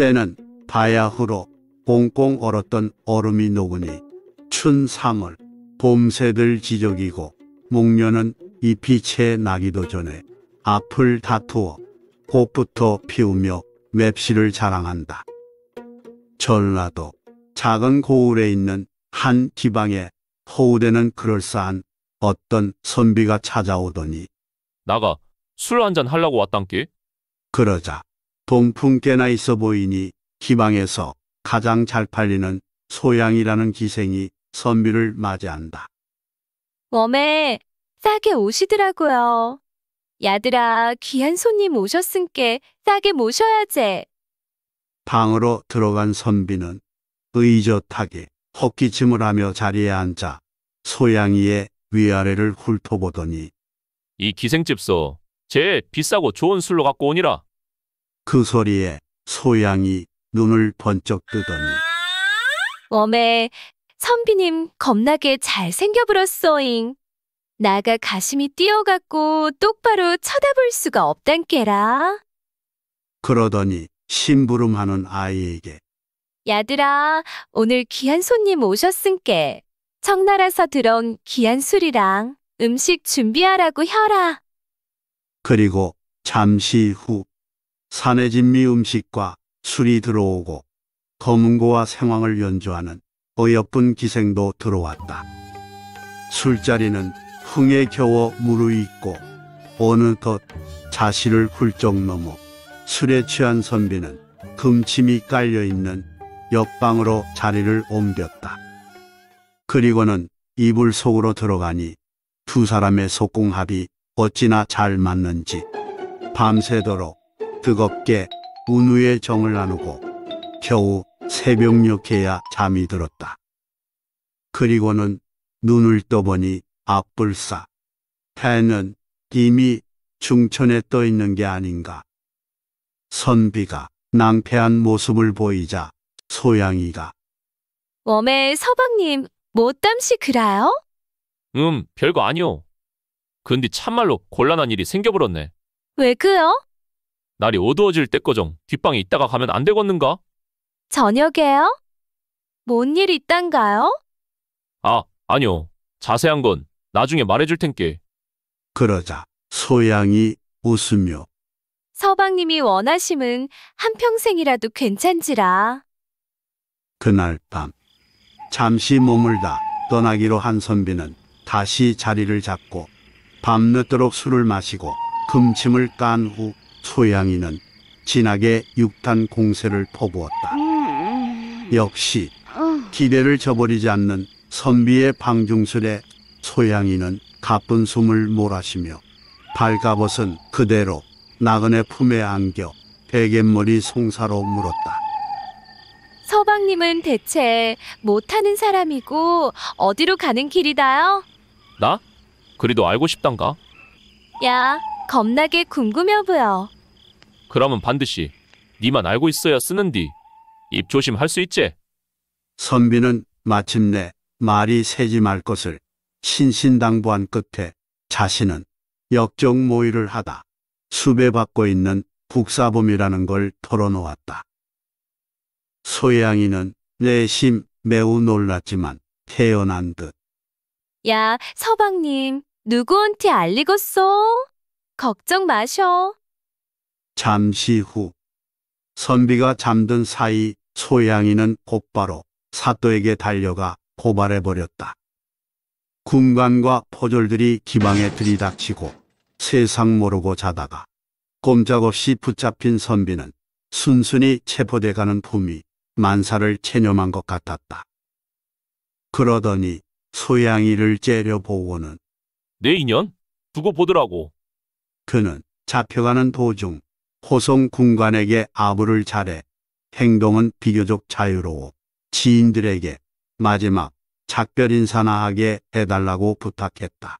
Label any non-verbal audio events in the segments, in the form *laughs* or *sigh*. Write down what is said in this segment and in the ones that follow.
그때는 바야흐로 꽁꽁 얼었던 얼음이 녹으니 춘삼을 봄새들 지적이고 목련은 잎이 채 나기도 전에 앞을 다투어 꽃부터 피우며 맵시를 자랑한다. 전라도 작은 고울에 있는 한 지방에 허우대는 그럴싸한 어떤 선비가 찾아오더니 나가 술 한잔 하려고 왔단께 그러자 동풍깨나 있어 보이니 기방에서 가장 잘 팔리는 소양이라는 기생이 선비를 맞이한다. 웜에 싸게 오시더라고요. 야들아 귀한 손님 오셨은께 싸게 모셔야지 방으로 들어간 선비는 의젓하게 헛기침을 하며 자리에 앉아 소양이의 위아래를 훑어보더니 이 기생집소 제 비싸고 좋은 술로 갖고 오니라. 그 소리에 소양이 눈을 번쩍 뜨더니 웜에 선비님 겁나게 잘생겨불었어잉 나가 가슴이 뛰어갔고 똑바로 쳐다볼 수가 없단께라. 그러더니 심부름하는 아이에게 야들아, 오늘 귀한 손님 오셨은께. 청나라서 들어온 귀한 술이랑 음식 준비하라고 혀라. 그리고 잠시 후 산의 진미 음식과 술이 들어오고 검은고와 생황을 연주하는 어여쁜 기생도 들어왔다. 술자리는 흥에 겨워 무르익고 어느덧 자신을 훌쩍 넘어 술에 취한 선비는 금침이 깔려있는 옆방으로 자리를 옮겼다. 그리고는 이불 속으로 들어가니 두 사람의 속공합이 어찌나 잘 맞는지 밤새도록 뜨겁게 운우의 정을 나누고 겨우 새벽녘해야 잠이 들었다. 그리고는 눈을 떠보니 앞불사 해는 이미 중천에 떠 있는 게 아닌가. 선비가 낭패한 모습을 보이자 소양이가 웜의 서방님 못담시 그라요? 음, 별거 아니오. 근데 참말로 곤란한 일이 생겨버렸네. 왜 그요? 날이 어두워질 때꺼정 뒷방에 있다가 가면 안 되겠는가? 저녁에요? 뭔 일 있단가요? 아, 아니요. 자세한 건 나중에 말해줄 텐께. 그러자 소양이 웃으며 서방님이 원하심은 한평생이라도 괜찮지라. 그날 밤 잠시 머물다 떠나기로 한 선비는 다시 자리를 잡고 밤늦도록 술을 마시고 금침을 깐후 소양이는 진하게 육탄 공세를 퍼부었다. 역시 기대를 저버리지 않는 선비의 방중술에 소양이는 가쁜 숨을 몰아쉬며 발가벗은 그대로 나그네 품에 안겨 베갯머리 송사로 물었다. 서방님은 대체 못하는 사람이고 어디로 가는 길이다요? 나? 그리도 알고 싶단가? 야, 겁나게 궁금해 보여. 그러면 반드시 니만 알고 있어야 쓰는디. 입 조심할 수 있지? 선비는 마침내 말이 새지 말 것을 신신당부한 끝에 자신은 역적 모의를 하다 수배받고 있는 국사범이라는걸 털어놓았다. 소양이는 내심 매우 놀랐지만 태어난 듯. 야, 서방님, 누구한테 알리겠소? 걱정 마셔. 잠시 후 선비가 잠든 사이 소양이는 곧바로 사또에게 달려가 고발해버렸다. 군관과 포졸들이 기방에 들이닥치고 세상 모르고 자다가 꼼짝없이 붙잡힌 선비는 순순히 체포돼 가는 품이 만사를 체념한 것 같았다. 그러더니 소양이를 째려보고는 내 인연 두고 보더라고. 그는 잡혀가는 도중 호송 군관에게 아부를 잘해 행동은 비교적 자유로워 지인들에게 마지막 작별 인사나 하게 해달라고 부탁했다.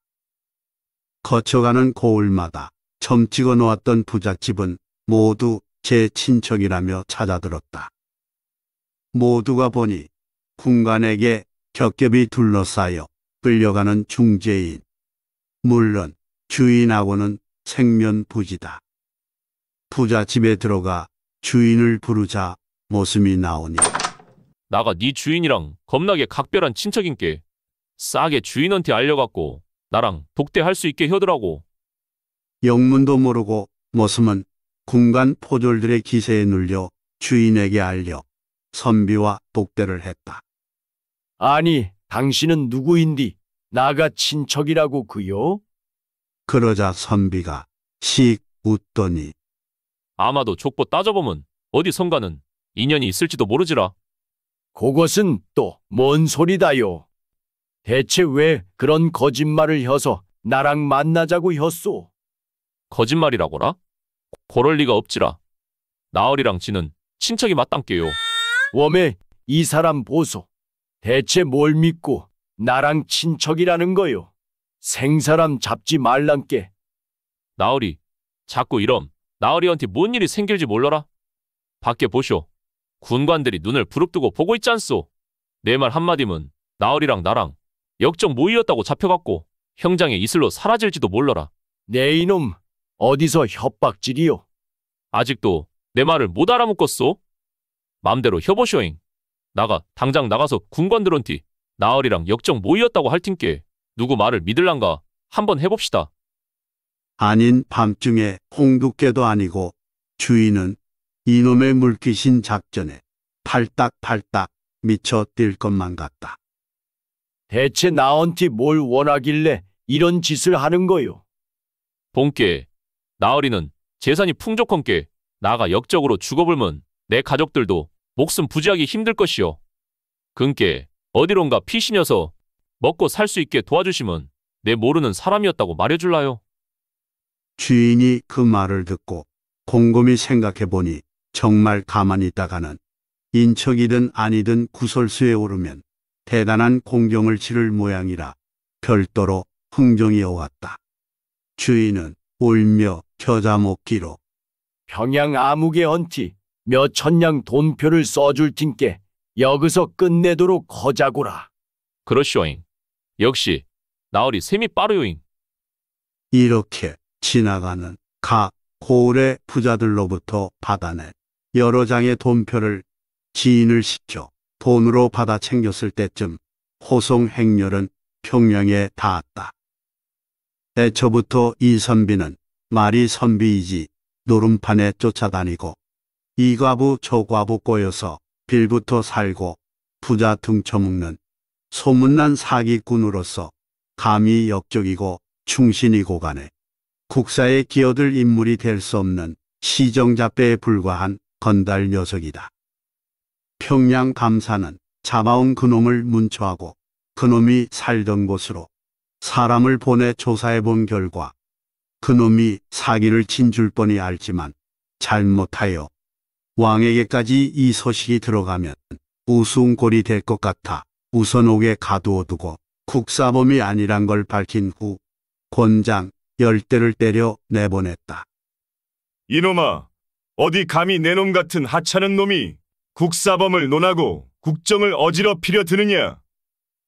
거쳐가는 고을마다 점찍어 놓았던 부잣집은 모두 제 친척이라며 찾아들었다. 모두가 보니 군관에게 겹겹이 둘러싸여 끌려가는 중재인. 물론 주인하고는 생면부지다. 부자 집에 들어가 주인을 부르자 모습이 나오니 나가 네 주인이랑 겁나게 각별한 친척인께 싸게 주인한테 알려갖고 나랑 독대할 수 있게 혀더라고. 영문도 모르고 모습은 군간 포졸들의 기세에 눌려 주인에게 알려 선비와 독대를 했다. 아니, 당신은 누구인디? 나가 친척이라고 그요? 그러자 선비가 씩 웃더니 아마도 족보 따져보면 어디선가는 인연이 있을지도 모르지라. 그것은 또 뭔 소리다요. 대체 왜 그런 거짓말을 혀서 나랑 만나자고 혔소? 거짓말이라고라? 그럴 리가 없지라. 나으리랑 지는 친척이 마땅게요. 웜에 이 사람 보소. 대체 뭘 믿고 나랑 친척이라는 거요? 생사람 잡지 말란께. 나으리, 자꾸 이런 나으리한테 뭔 일이 생길지 몰라라. 밖에 보쇼. 군관들이 눈을 부릅뜨고 보고 있지않소내 말 한마디면 나으리랑 나랑 역적 모이었다고 잡혀갔고 형장의 이슬로 사라질지도 몰라라. 내 이놈 어디서 협박질이요? 아직도 내 말을 못 알아먹었소? 맘대로 혀보쇼잉 나가 당장 나가서 군관들한테 나으리랑 역적 모이었다고 할 틴께 누구 말을 믿을란가 한 번 해봅시다. 아닌 밤중에 홍두깨도 아니고 주인은 이놈의 물귀신 작전에 팔딱팔딱 미쳐 뛸 것만 같다. 대체 나한테 뭘 원하길래 이런 짓을 하는 거요? 본께 나으리는 재산이 풍족한께 나가 역적으로 죽어불면 내 가족들도 목숨 부지하기 힘들 것이요. 근께 어디론가 피신여서 먹고 살 수 있게 도와주심은 내 모르는 사람이었다고 말해줄라요. 주인이 그 말을 듣고 곰곰이 생각해 보니 정말 가만히 있다가는 인척이든 아니든 구설수에 오르면 대단한 공경을 지를 모양이라 별도로 흥정이 오왔다. 주인은 울며 겨자먹기로 평양 암흑에 얹지 몇 천냥 돈표를 써줄 틴께 여기서 끝내도록 거자고라. 그러시오잉. 역시 나으리 셈이 빠르요잉. 이렇게 지나가는 가 고을의 부자들로부터 받아낸 여러 장의 돈표를 지인을 시켜 돈으로 받아 챙겼을 때쯤 호송 행렬은 평양에 닿았다. 애초부터 이 선비는 말이 선비이지 노름판에 쫓아다니고 이과부 저과부 꼬여서 빌부터 살고 부자 등쳐먹는 소문난 사기꾼으로서 감히 역적이고 충신이 고간해 국사에 기어들 인물이 될 수 없는 시정잡배에 불과한 건달 녀석이다. 평양 감사는 잡아온 그놈을 문초하고 그놈이 살던 곳으로 사람을 보내 조사해 본 결과 그놈이 사기를 친 줄 뻔히 알지만 잘못하여 왕에게까지 이 소식이 들어가면 우스운꼴이 될 것 같아 우선옥에 가두어두고 국사범이 아니란 걸 밝힌 후 권장 열대를 때려 내보냈다. 이놈아, 어디 감히 내놈 같은 하찮은 놈이 국사범을 논하고 국정을 어지럽히려 드느냐?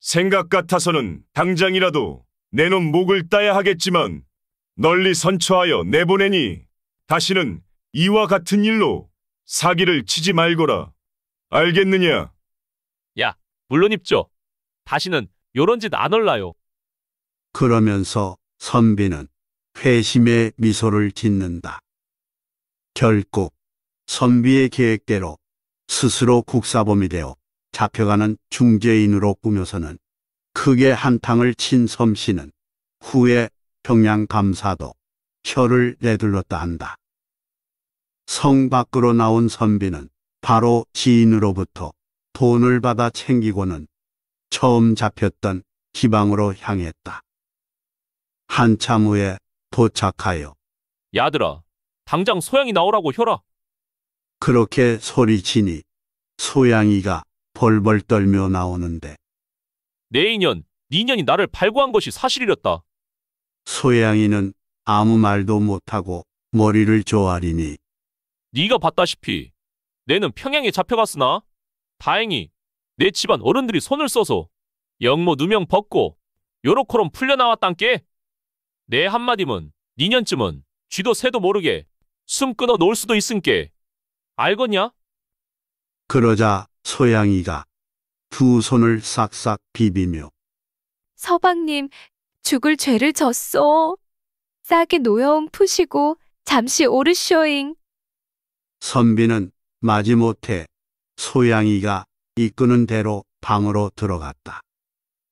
생각 같아서는 당장이라도 내놈 목을 따야 하겠지만 널리 선처하여 내보내니 다시는 이와 같은 일로 사기를 치지 말거라. 알겠느냐? 야, 물론 입죠. 다시는 요런 짓 안 올라요. 그러면서 선비는 회심의 미소를 짓는다. 결국 선비의 계획대로 스스로 국사범이 되어 잡혀가는 중재인으로 꾸며서는 크게 한탕을 친 섬씨는 후에 평양 감사도 혀를 내둘렀다 한다. 성 밖으로 나온 선비는 바로 지인으로부터 돈을 받아 챙기고는 처음 잡혔던 기방으로 향했다. 한참 후에 도착하여 야들아, 당장 소양이 나오라고 혀라. 그렇게 소리치니 소양이가 벌벌 떨며 나오는데 내 인연, 네 인연이 나를 발굴한 것이 사실이었다. 소양이는 아무 말도 못하고 머리를 조아리니 네가 봤다시피 내는 평양에 잡혀갔으나 다행히 내 집안 어른들이 손을 써서 영모 누명 벗고 요렇코롬 풀려나왔단께. 내 한마디면 니년쯤은 쥐도 새도 모르게 숨 끊어 놓을 수도 있음께. 알겄냐 그러자 소양이가 두 손을 싹싹 비비며 서방님, 죽을 죄를 졌소. 싸게 노여움 푸시고 잠시 오르쇼잉. 선비는 마지못해 소양이가 이끄는 대로 방으로 들어갔다.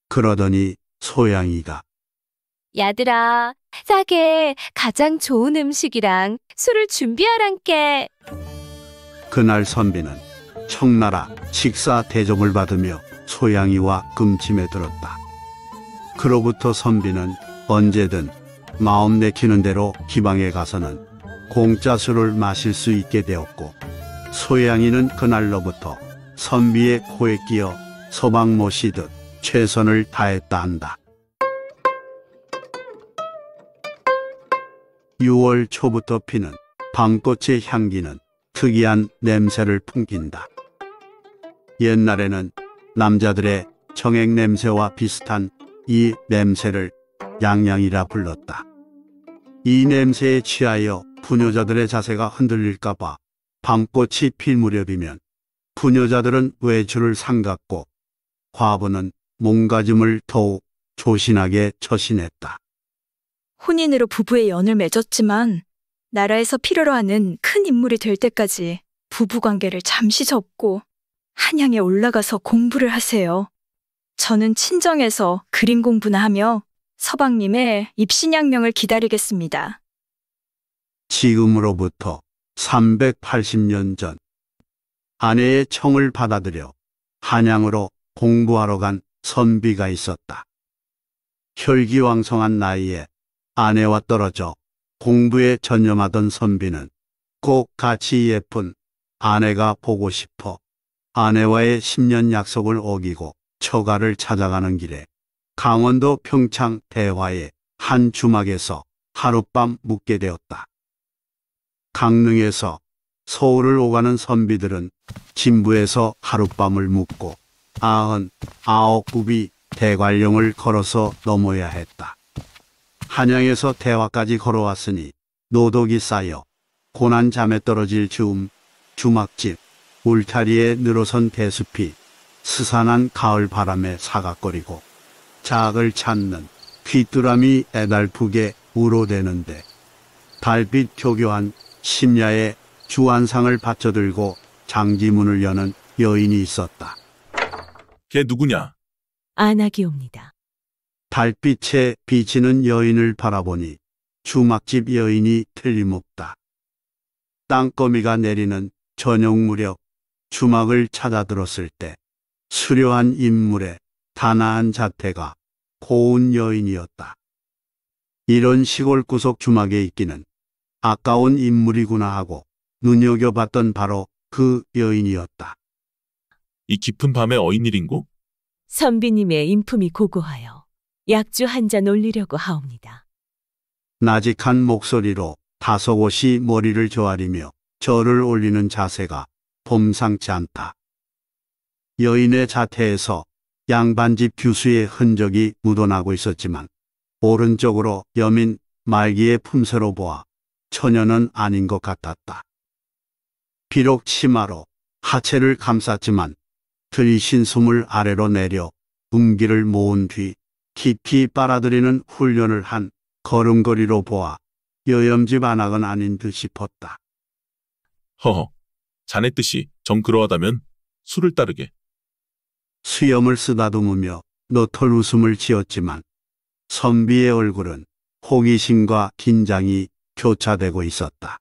그러더니 소양이가 야들아, 싸게 가장 좋은 음식이랑 술을 준비하란께. 그날 선비는 청나라 식사 대접을 받으며 소양이와 금침에 들었다. 그로부터 선비는 언제든 마음 내키는 대로 기방에 가서는 공짜 술을 마실 수 있게 되었고 소양이는 그날로부터 선비의 코에 끼어 소망 모시듯 최선을 다했다 한다. 6월 초부터 피는 밤꽃의 향기는 특이한 냄새를 풍긴다. 옛날에는 남자들의 정액 냄새와 비슷한 이 냄새를 양양이라 불렀다. 이 냄새에 취하여 부녀자들의 자세가 흔들릴까봐 밤꽃이 필 무렵이면 부녀자들은 외출을 삼갔고 과부는 몸가짐을 더욱 조신하게 처신했다. 혼인으로 부부의 연을 맺었지만 나라에서 필요로 하는 큰 인물이 될 때까지 부부관계를 잠시 접고 한양에 올라가서 공부를 하세요. 저는 친정에서 그림 공부나 하며 서방님의 입신양명을 기다리겠습니다. 지금으로부터 380년 전 아내의 청을 받아들여 한양으로 공부하러 간 선비가 있었다. 혈기왕성한 나이에 아내와 떨어져 공부에 전념하던 선비는 꼭 같이 예쁜 아내가 보고 싶어 아내와의 10년 약속을 어기고 처가를 찾아가는 길에 강원도 평창 대화의 한 주막에서 하룻밤 묵게 되었다. 강릉에서 서울을 오가는 선비들은 진부에서 하룻밤을 묵고 아흔 아홉 굽이 대관령을 걸어서 넘어야 했다. 한양에서 대화까지 걸어왔으니 노독이 쌓여 고난 잠에 떨어질 즈음 주막집 울타리에 늘어선 대숲이 스산한 가을 바람에 사각거리고 작을 찾는 귀뚜라미 애달프게 우로대는데 달빛 조교한 심야에 주안상을 받쳐들고 장지문을 여는 여인이 있었다. 걔 누구냐? 안하기옵니다. 달빛에 비치는 여인을 바라보니 주막집 여인이 틀림없다. 땅거미가 내리는 저녁 무렵 주막을 찾아들었을 때 수려한 인물의 단아한 자태가 고운 여인이었다. 이런 시골 구석 주막에 있기는 아까운 인물이구나 하고 눈여겨봤던 바로 그 여인이었다. 이 깊은 밤에 어인일인고? 선비님의 인품이 고고하여 약주 한 잔 올리려고 하옵니다. 나직한 목소리로 다소곳이 머리를 조아리며 절을 올리는 자세가 봄상치 않다. 여인의 자태에서 양반집 규수의 흔적이 묻어나고 있었지만 오른쪽으로 여민 말기의 품새로 보아 처녀는 아닌 것 같았다. 비록 치마로 하체를 감쌌지만 들이신 숨을 아래로 내려 음기를 모은 뒤 깊이 빨아들이는 훈련을 한 걸음걸이로 보아 여염집 안악은 아닌 듯 싶었다. 허허, 자네 뜻이 정 그러하다면 술을 따르게. 수염을 쓰다듬으며 너털 웃음을 지었지만 선비의 얼굴은 호기심과 긴장이 교차되고 있었다.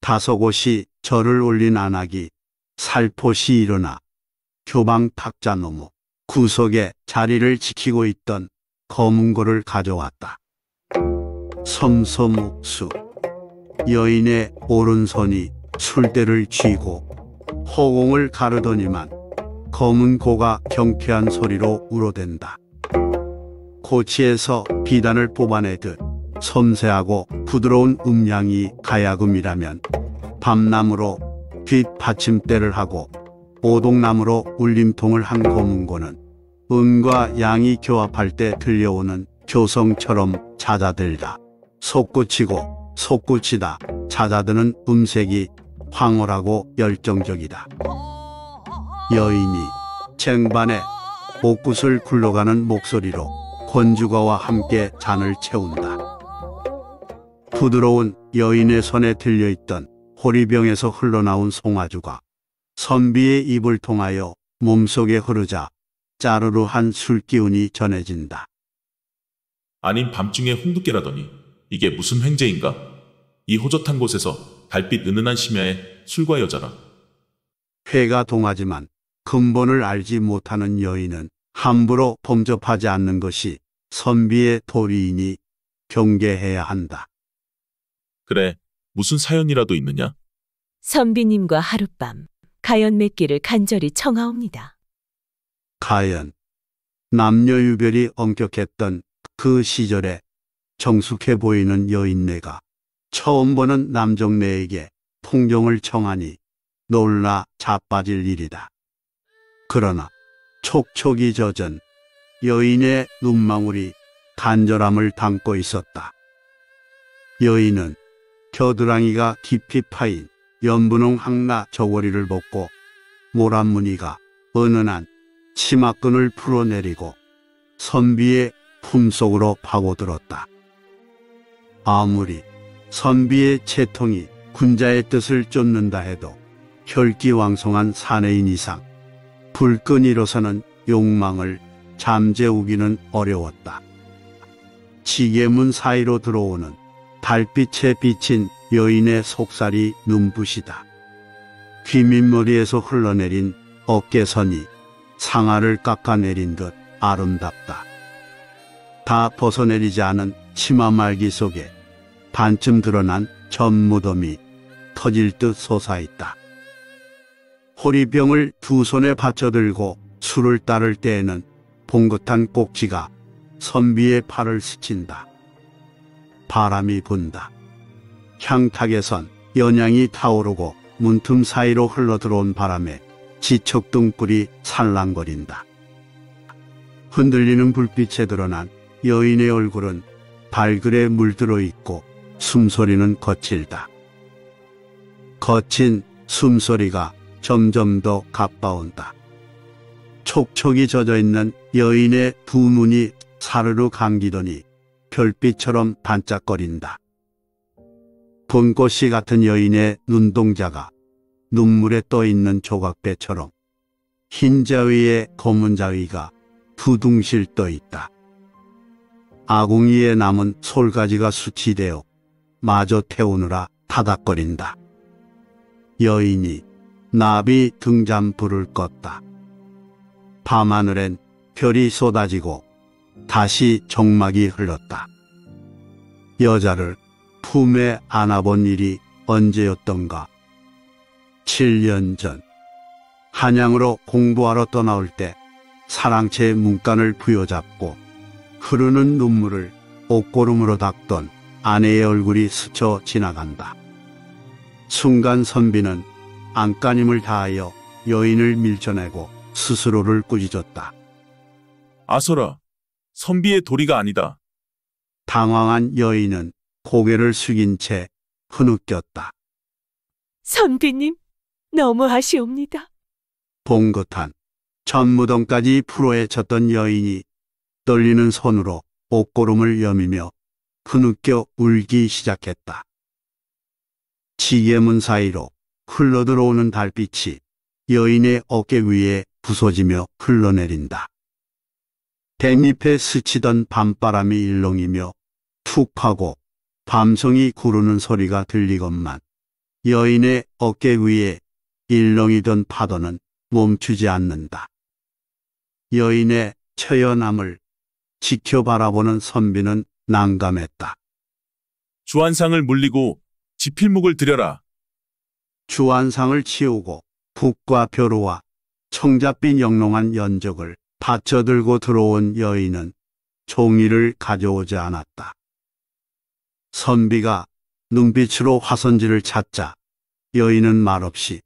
다소곳이 절을 올린 안악이 살포시 일어나 교방 탁자 너무 구석에 자리를 지키고 있던 검은고를 가져왔다. 섬섬옥수 여인의 오른손이 술대를 쥐고 허공을 가르더니만 검은 고가 경쾌한 소리로 울어댄다. 고치에서 비단을 뽑아내듯 섬세하고 부드러운 음양이 가야금이라면 밤나무로 뒷 받침대를 하고 오동나무로 울림통을 한 고문고는 음과 양이 교합할 때 들려오는 교성처럼 찾아들다 속구치고 속구치다 찾아드는 음색이 황홀하고 열정적이다. 여인이 쟁반에 옥구슬 굴러가는 목소리로 권주가와 함께 잔을 채운다. 부드러운 여인의 손에 들려있던 호리병에서 흘러나온 송아주가 선비의 입을 통하여 몸속에 흐르자 짜르르한 술기운이 전해진다. 아닌 밤중에 홍두깨라더니 이게 무슨 횡재인가? 이 호젓한 곳에서 달빛 은은한 심야에 술과 여자라. 회가 동하지만 근본을 알지 못하는 여인은 함부로 범접하지 않는 것이 선비의 도리이니 경계해야 한다. 그래, 무슨 사연이라도 있느냐? 선비님과 하룻밤 가연 맺기를 간절히 청하옵니다. 가연. 남녀유별이 엄격했던 그 시절에 정숙해 보이는 여인네가 처음 보는 남정네에게 통정을 청하니 놀라 자빠질 일이다. 그러나 촉촉이 젖은 여인의 눈망울이 간절함을 담고 있었다. 여인은 겨드랑이가 깊이 파인 연분홍 항나 저고리를 벗고 모란무늬가 은은한 치마끈을 풀어내리고 선비의 품속으로 파고들었다. 아무리 선비의 채통이 군자의 뜻을 쫓는다 해도 혈기왕성한 사내인 이상 불끈이로서는 욕망을 잠재우기는 어려웠다. 지게문 사이로 들어오는 달빛에 비친 여인의 속살이 눈부시다. 귀밑머리에서 흘러내린 어깨선이 상아를 깎아내린 듯 아름답다. 다 벗어내리지 않은 치마 말기 속에 반쯤 드러난 전 무덤이 터질 듯 솟아있다. 호리병을 두 손에 받쳐들고 술을 따를 때에는 봉긋한 꼭지가 선비의 팔을 스친다. 바람이 분다. 향탁에선 연양이 타오르고 문틈 사이로 흘러들어온 바람에 지척 등불이 살랑거린다. 흔들리는 불빛에 드러난 여인의 얼굴은 발그레 물들어 있고 숨소리는 거칠다. 거친 숨소리가 점점 더 가빠온다. 촉촉이 젖어있는 여인의 두 눈이 사르르 감기더니 별빛처럼 반짝거린다. 돈꽃이 같은 여인의 눈동자가 눈물에 떠있는 조각배처럼 흰 자위에 검은 자위가 두둥실 떠있다. 아궁이에 남은 솔가지가 수치되어 마저 태우느라 타닥거린다. 여인이 나비 등잔불을 껐다. 밤하늘엔 별이 쏟아지고 다시 정막이 흘렀다. 여자를 품에 안아본 일이 언제였던가. 7년 전 한양으로 공부하러 떠나올 때 사랑채 문간을 부여잡고 흐르는 눈물을 옷고름으로 닦던 아내의 얼굴이 스쳐 지나간다. 순간 선비는 안간힘을 다하여 여인을 밀쳐내고 스스로를 꾸짖었다. 아서라, 선비의 도리가 아니다. 당황한 여인은 고개를 숙인 채 흐느꼈다. 선비님, 너무하시옵니다. 봉긋한 전무덤까지 풀어헤쳤던 여인이 떨리는 손으로 옷고름을 여미며 흐느껴 울기 시작했다. 지게문 사이로 흘러들어오는 달빛이 여인의 어깨 위에 부서지며 흘러내린다. 대잎에 스치던 밤바람이 일렁이며 툭 하고 밤송이 구르는 소리가 들리건만 여인의 어깨 위에 일렁이던 파도는 멈추지 않는다. 여인의 처연함을 지켜 바라보는 선비는 난감했다. 주안상을 물리고 지필목을 들여라. 주안상을 치우고 북과 벼루와 청자빛 영롱한 연적을 받쳐들고 들어온 여인은 종이를 가져오지 않았다. 선비가 눈빛으로 화선지를 찾자 여인은 말없이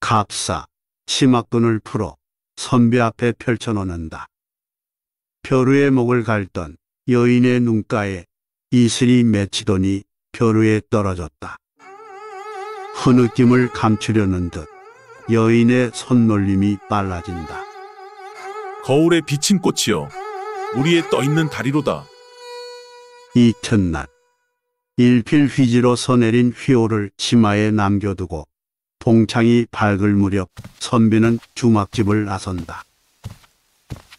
갑사 치마끈을 풀어 선비 앞에 펼쳐놓는다. 벼루의 목을 갈던 여인의 눈가에 이슬이 맺히더니 벼루에 떨어졌다. 흐느낌을 감추려는 듯 여인의 손놀림이 빨라진다. 거울에 비친 꽃이여 우리의 떠있는 다리로다. 이튿날 일필 휘지로서 내린 휘호를 치마에 남겨두고 봉창이 밝을 무렵 선비는 주막집을 나선다.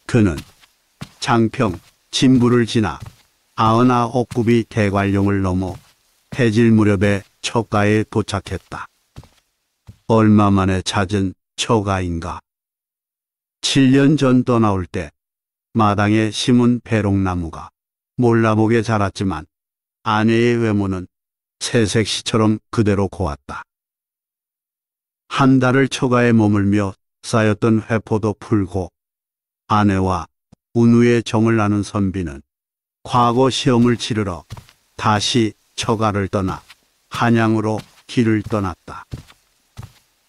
그는 장평, 진부를 지나 아흔아홉 굽이 대관령을 넘어 해질 무렵에 처가에 도착했다. 얼마 만에 찾은 처가인가. 7년 전 떠나올 때 마당에 심은 배롱나무가 몰라보게 자랐지만 아내의 외모는 채색시처럼 그대로 고왔다. 한 달을 초가에 머물며 쌓였던 회포도 풀고 아내와 운우의 정을 나눈 선비는 과거 시험을 치르러 다시 처가를 떠나 한양으로 길을 떠났다.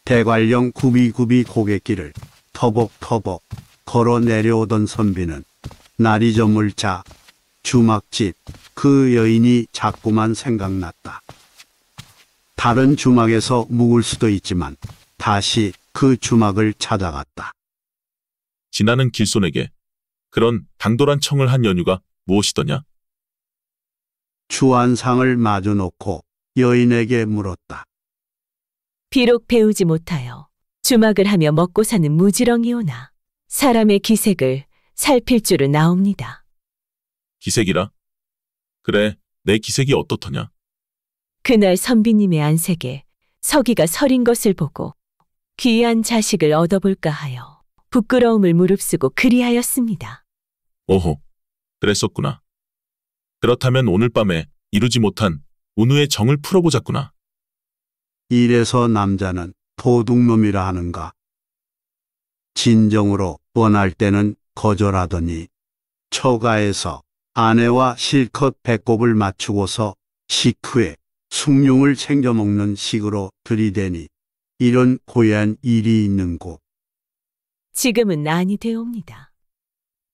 대관령 구비구비 고갯길을 터벅터벅 걸어 내려오던 선비는 날이 저물 자 주막집 그 여인이 자꾸만 생각났다. 다른 주막에서 묵을 수도 있지만 다시 그 주막을 찾아갔다. 진아는 길손에게 그런 당돌한 청을 한 연유가 무엇이더냐? 주안상을 마주놓고 여인에게 물었다. 비록 배우지 못하여 주막을 하며 먹고 사는 무지렁이오나 사람의 기색을 살필 줄은 나옵니다. 기색이라? 그래, 내 기색이 어떻더냐? 그날 선비님의 안색에 서기가 서린 것을 보고 귀한 자식을 얻어볼까 하여 부끄러움을 무릅쓰고 그리하였습니다. 오호, 그랬었구나. 그렇다면 오늘 밤에 이루지 못한 운우의 정을 풀어보자꾸나. 이래서 남자는 도둑놈이라 하는가? 진정으로 원할 때는 거절하더니 처가에서 아내와 실컷 배꼽을 맞추고서 식후에 숭늉을 챙겨 먹는 식으로 들이대니 이런 고해한 일이 있는 곳. 지금은 난이 되옵니다.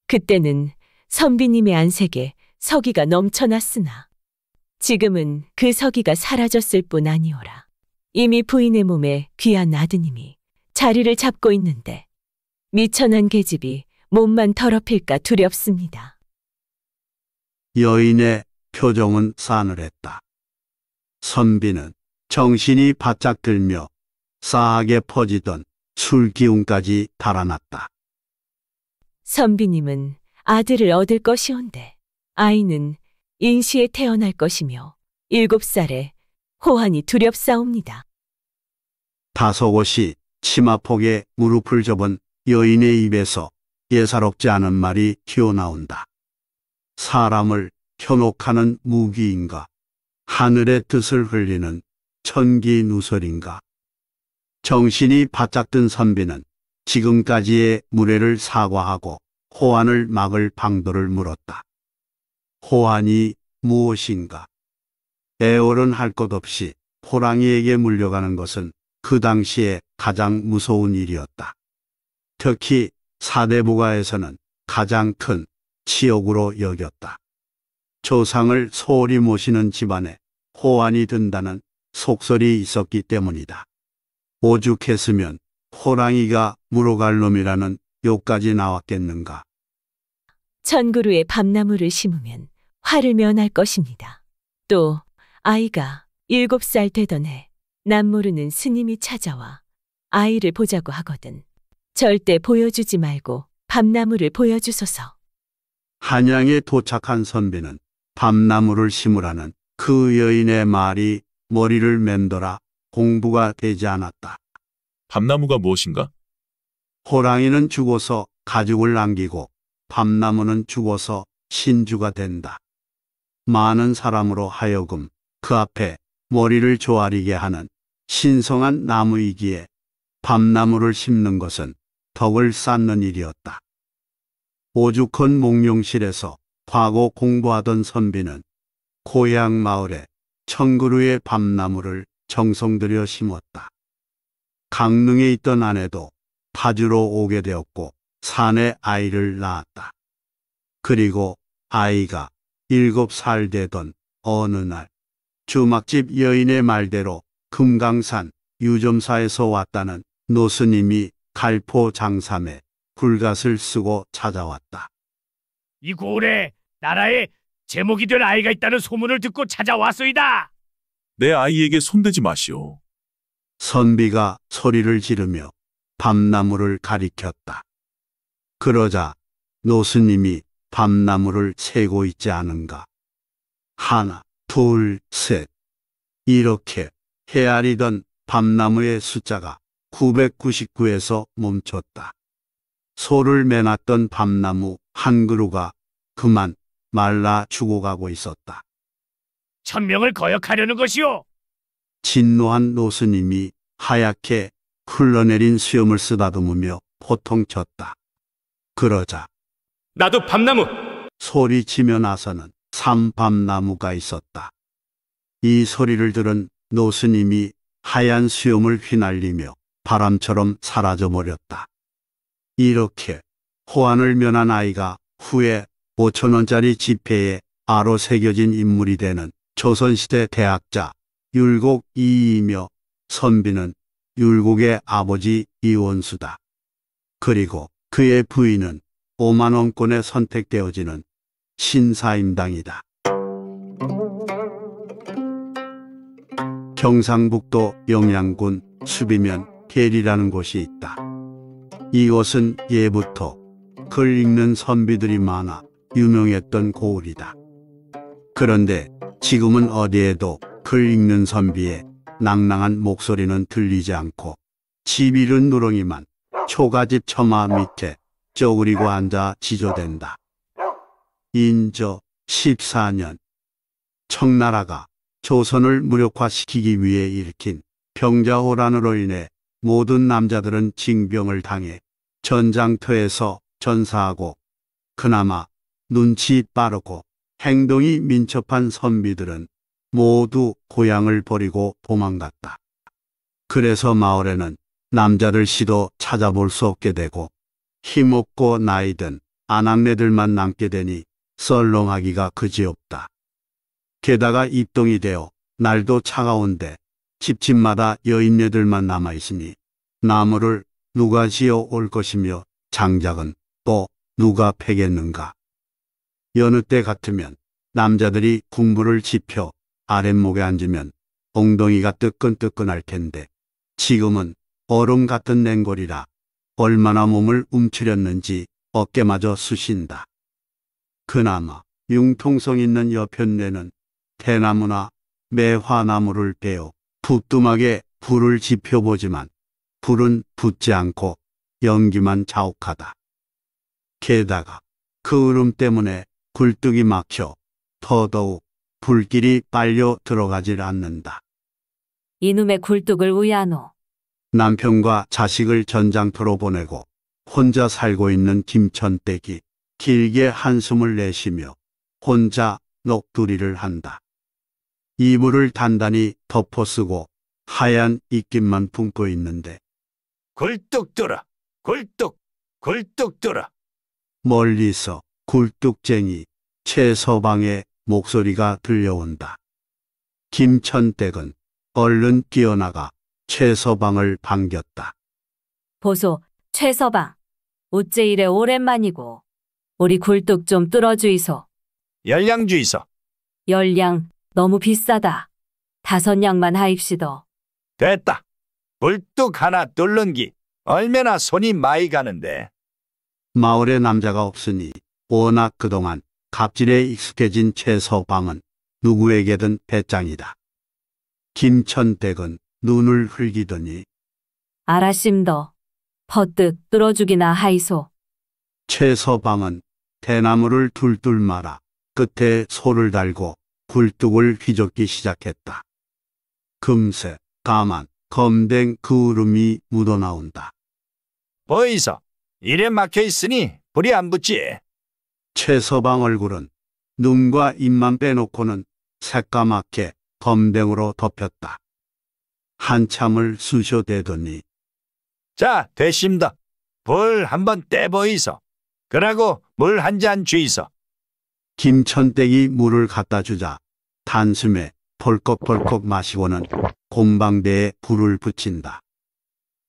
그때는 선비님의 안색에 서기가 넘쳐났으나 지금은 그 서기가 사라졌을 뿐 아니오라. 이미 부인의 몸에 귀한 아드님이 자리를 잡고 있는데 미천한 계집이 몸만 더럽힐까 두렵습니다. 여인의 표정은 싸늘했다. 선비는 정신이 바짝 들며 싸하게 퍼지던 술 기운까지 달아났다. 선비님은 아들을 얻을 것이온데 아이는 인시에 태어날 것이며 일곱 살에 호환이 두렵사옵니다. 다서곳이 치마폭에 무릎을 접은 여인의 입에서 예사롭지 않은 말이 튀어나온다. 사람을 현혹하는 무기인가? 하늘의 뜻을 흘리는 천기 누설인가? 정신이 바짝 든 선비는 지금까지의 무례를 사과하고 호환을 막을 방도를 물었다. 호환이 무엇인가? 에월은할것 없이 호랑이에게 물려가는 것은 그 당시에 가장 무서운 일이었다. 특히 사대부가에서는 가장 큰 치욕으로 여겼다. 조상을 소홀히 모시는 집안에 호환이 든다는 속설이 있었기 때문이다. 오죽했으면 호랑이가 물어갈 놈이라는 욕까지 나왔겠는가. 천구루에 밤나무를 심으면 화를 면할 것입니다. 또 아이가 일곱 살 되던 해 남모르는 스님이 찾아와 아이를 보자고 하거든. 절대 보여주지 말고 밤나무를 보여주소서. 한양에 도착한 선비는 밤나무를 심으라는 그 여인의 말이 머리를 맴돌아 공부가 되지 않았다. 밤나무가 무엇인가? 호랑이는 죽어서 가죽을 남기고 밤나무는 죽어서 신주가 된다. 많은 사람으로 하여금 그 앞에 머리를 조아리게 하는 신성한 나무이기에 밤나무를 심는 것은 덕을 쌓는 일이었다. 오죽헌 목룡실에서 과거 공부하던 선비는 고향 마을에 청그루의 밤나무를 정성들여 심었다. 강릉에 있던 아내도 파주로 오게 되었고 산에 아이를 낳았다. 그리고 아이가 일곱 살 되던 어느 날 주막집 여인의 말대로 금강산 유점사에서 왔다는 노스님이 갈포 장삼에 굴갓을 쓰고 찾아왔다. 이 고을에 나라에 제목이 될 아이가 있다는 소문을 듣고 찾아왔소이다. 내 아이에게 손대지 마시오. 선비가 소리를 지르며 밤나무를 가리켰다. 그러자 노스님이 밤나무를 세고 있지 않은가. 하나, 둘, 셋. 이렇게 헤아리던 밤나무의 숫자가 999에서 멈췄다. 소를 매놨던 밤나무 한 그루가 그만 말라 죽어가고 있었다. 천명을 거역하려는 것이오. 진노한 노스님이 하얗게 흘러내린 수염을 쓰다듬으며 포통쳤다. 그러자 나도 밤나무! 소리치며 나서는 삼밤나무가 있었다. 이 소리를 들은 노스님이 하얀 수염을 휘날리며 바람처럼 사라져버렸다. 이렇게 호환을 면한 아이가 후에 5천원짜리 지폐에 아로 새겨진 인물이 되는 조선시대 대학자 율곡 이이이며 선비는 율곡의 아버지 이원수다. 그리고 그의 부인은 5만원권에 선택되어지는 신사임당이다. 경상북도 영양군 수비면 계리라는 곳이 있다. 이곳은 예부터 글 읽는 선비들이 많아 유명했던 고을이다. 그런데 지금은 어디에도 글 읽는 선비의 낭낭한 목소리는 들리지 않고 집 잃은 누렁이만 초가집 처마 밑에 쪼그리고 앉아 지조된다. 인저 14년 청나라가 조선을 무력화시키기 위해 일으킨 병자호란으로 인해 모든 남자들은 징병을 당해 전장터에서 전사하고 그나마 눈치 빠르고 행동이 민첩한 선비들은 모두 고향을 버리고 도망갔다. 그래서 마을에는 남자들 시도 찾아볼 수 없게 되고 힘없고 나이든 아낙네들만 남게 되니 썰렁하기가 그지없다. 게다가 입동이 되어 날도 차가운데 집집마다 여인녀들만 남아있으니 나무를 누가 지어 올 것이며 장작은 또 누가 패겠는가. 여느 때 같으면 남자들이 국물을 지펴 아랫목에 앉으면 엉덩이가 뜨끈뜨끈할 텐데 지금은 얼음 같은 냉골이라 얼마나 몸을 움츠렸는지 어깨마저 쑤신다. 그나마 융통성 있는 여편네는 대나무나 매화나무를 베어 부뚜막에 불을 지펴보지만 불은 붙지 않고 연기만 자욱하다. 게다가 그 울음 때문에 굴뚝이 막혀 더더욱 불길이 빨려 들어가질 않는다. 이놈의 굴뚝을 우야노. 남편과 자식을 전장터로 보내고 혼자 살고 있는 김천댁이 길게 한숨을 내쉬며 혼자 녹두리를 한다. 이불을 단단히 덮어쓰고 하얀 입김만 품고 있는데 굴뚝 뚫어! 굴뚝 굴뚝 뚫어! 멀리서 굴뚝쟁이 최서방의 목소리가 들려온다. 김천댁은 얼른 뛰어나가 최서방을 반겼다. 보소, 최서방. 우째이래 오랜만이고. 우리 굴뚝 좀 뚫어주이소. 열량주이소. 열량 너무 비싸다. 다섯 냥만 하입시도. 됐다. 굴뚝 하나 뚫는 기 얼마나 손이 많이 가는데. 마을에 남자가 없으니 워낙 그동안 갑질에 익숙해진 최서방은 누구에게든 배짱이다. 김천댁은 눈을 흘기더니 아라심도 퍼뜩 뚫어주기나 하이소. 최서방은 대나무를 둘둘 말아 끝에 소를 달고 굴뚝을 휘젓기 시작했다. 금세 가만 검댕 그름이 묻어나온다. 보이소. 일에 막혀 있으니 불이 안 붙지. 최서방 얼굴은 눈과 입만 빼놓고는 새까맣게 검댕으로 덮였다. 한참을 쑤셔대더니 자, 됐습니다. 불 한번 떼보이소. 그러고 물 한 잔 주이소. 김천댁이 물을 갖다 주자 단숨에 벌컥벌컥 마시고는 곰방대에 불을 붙인다.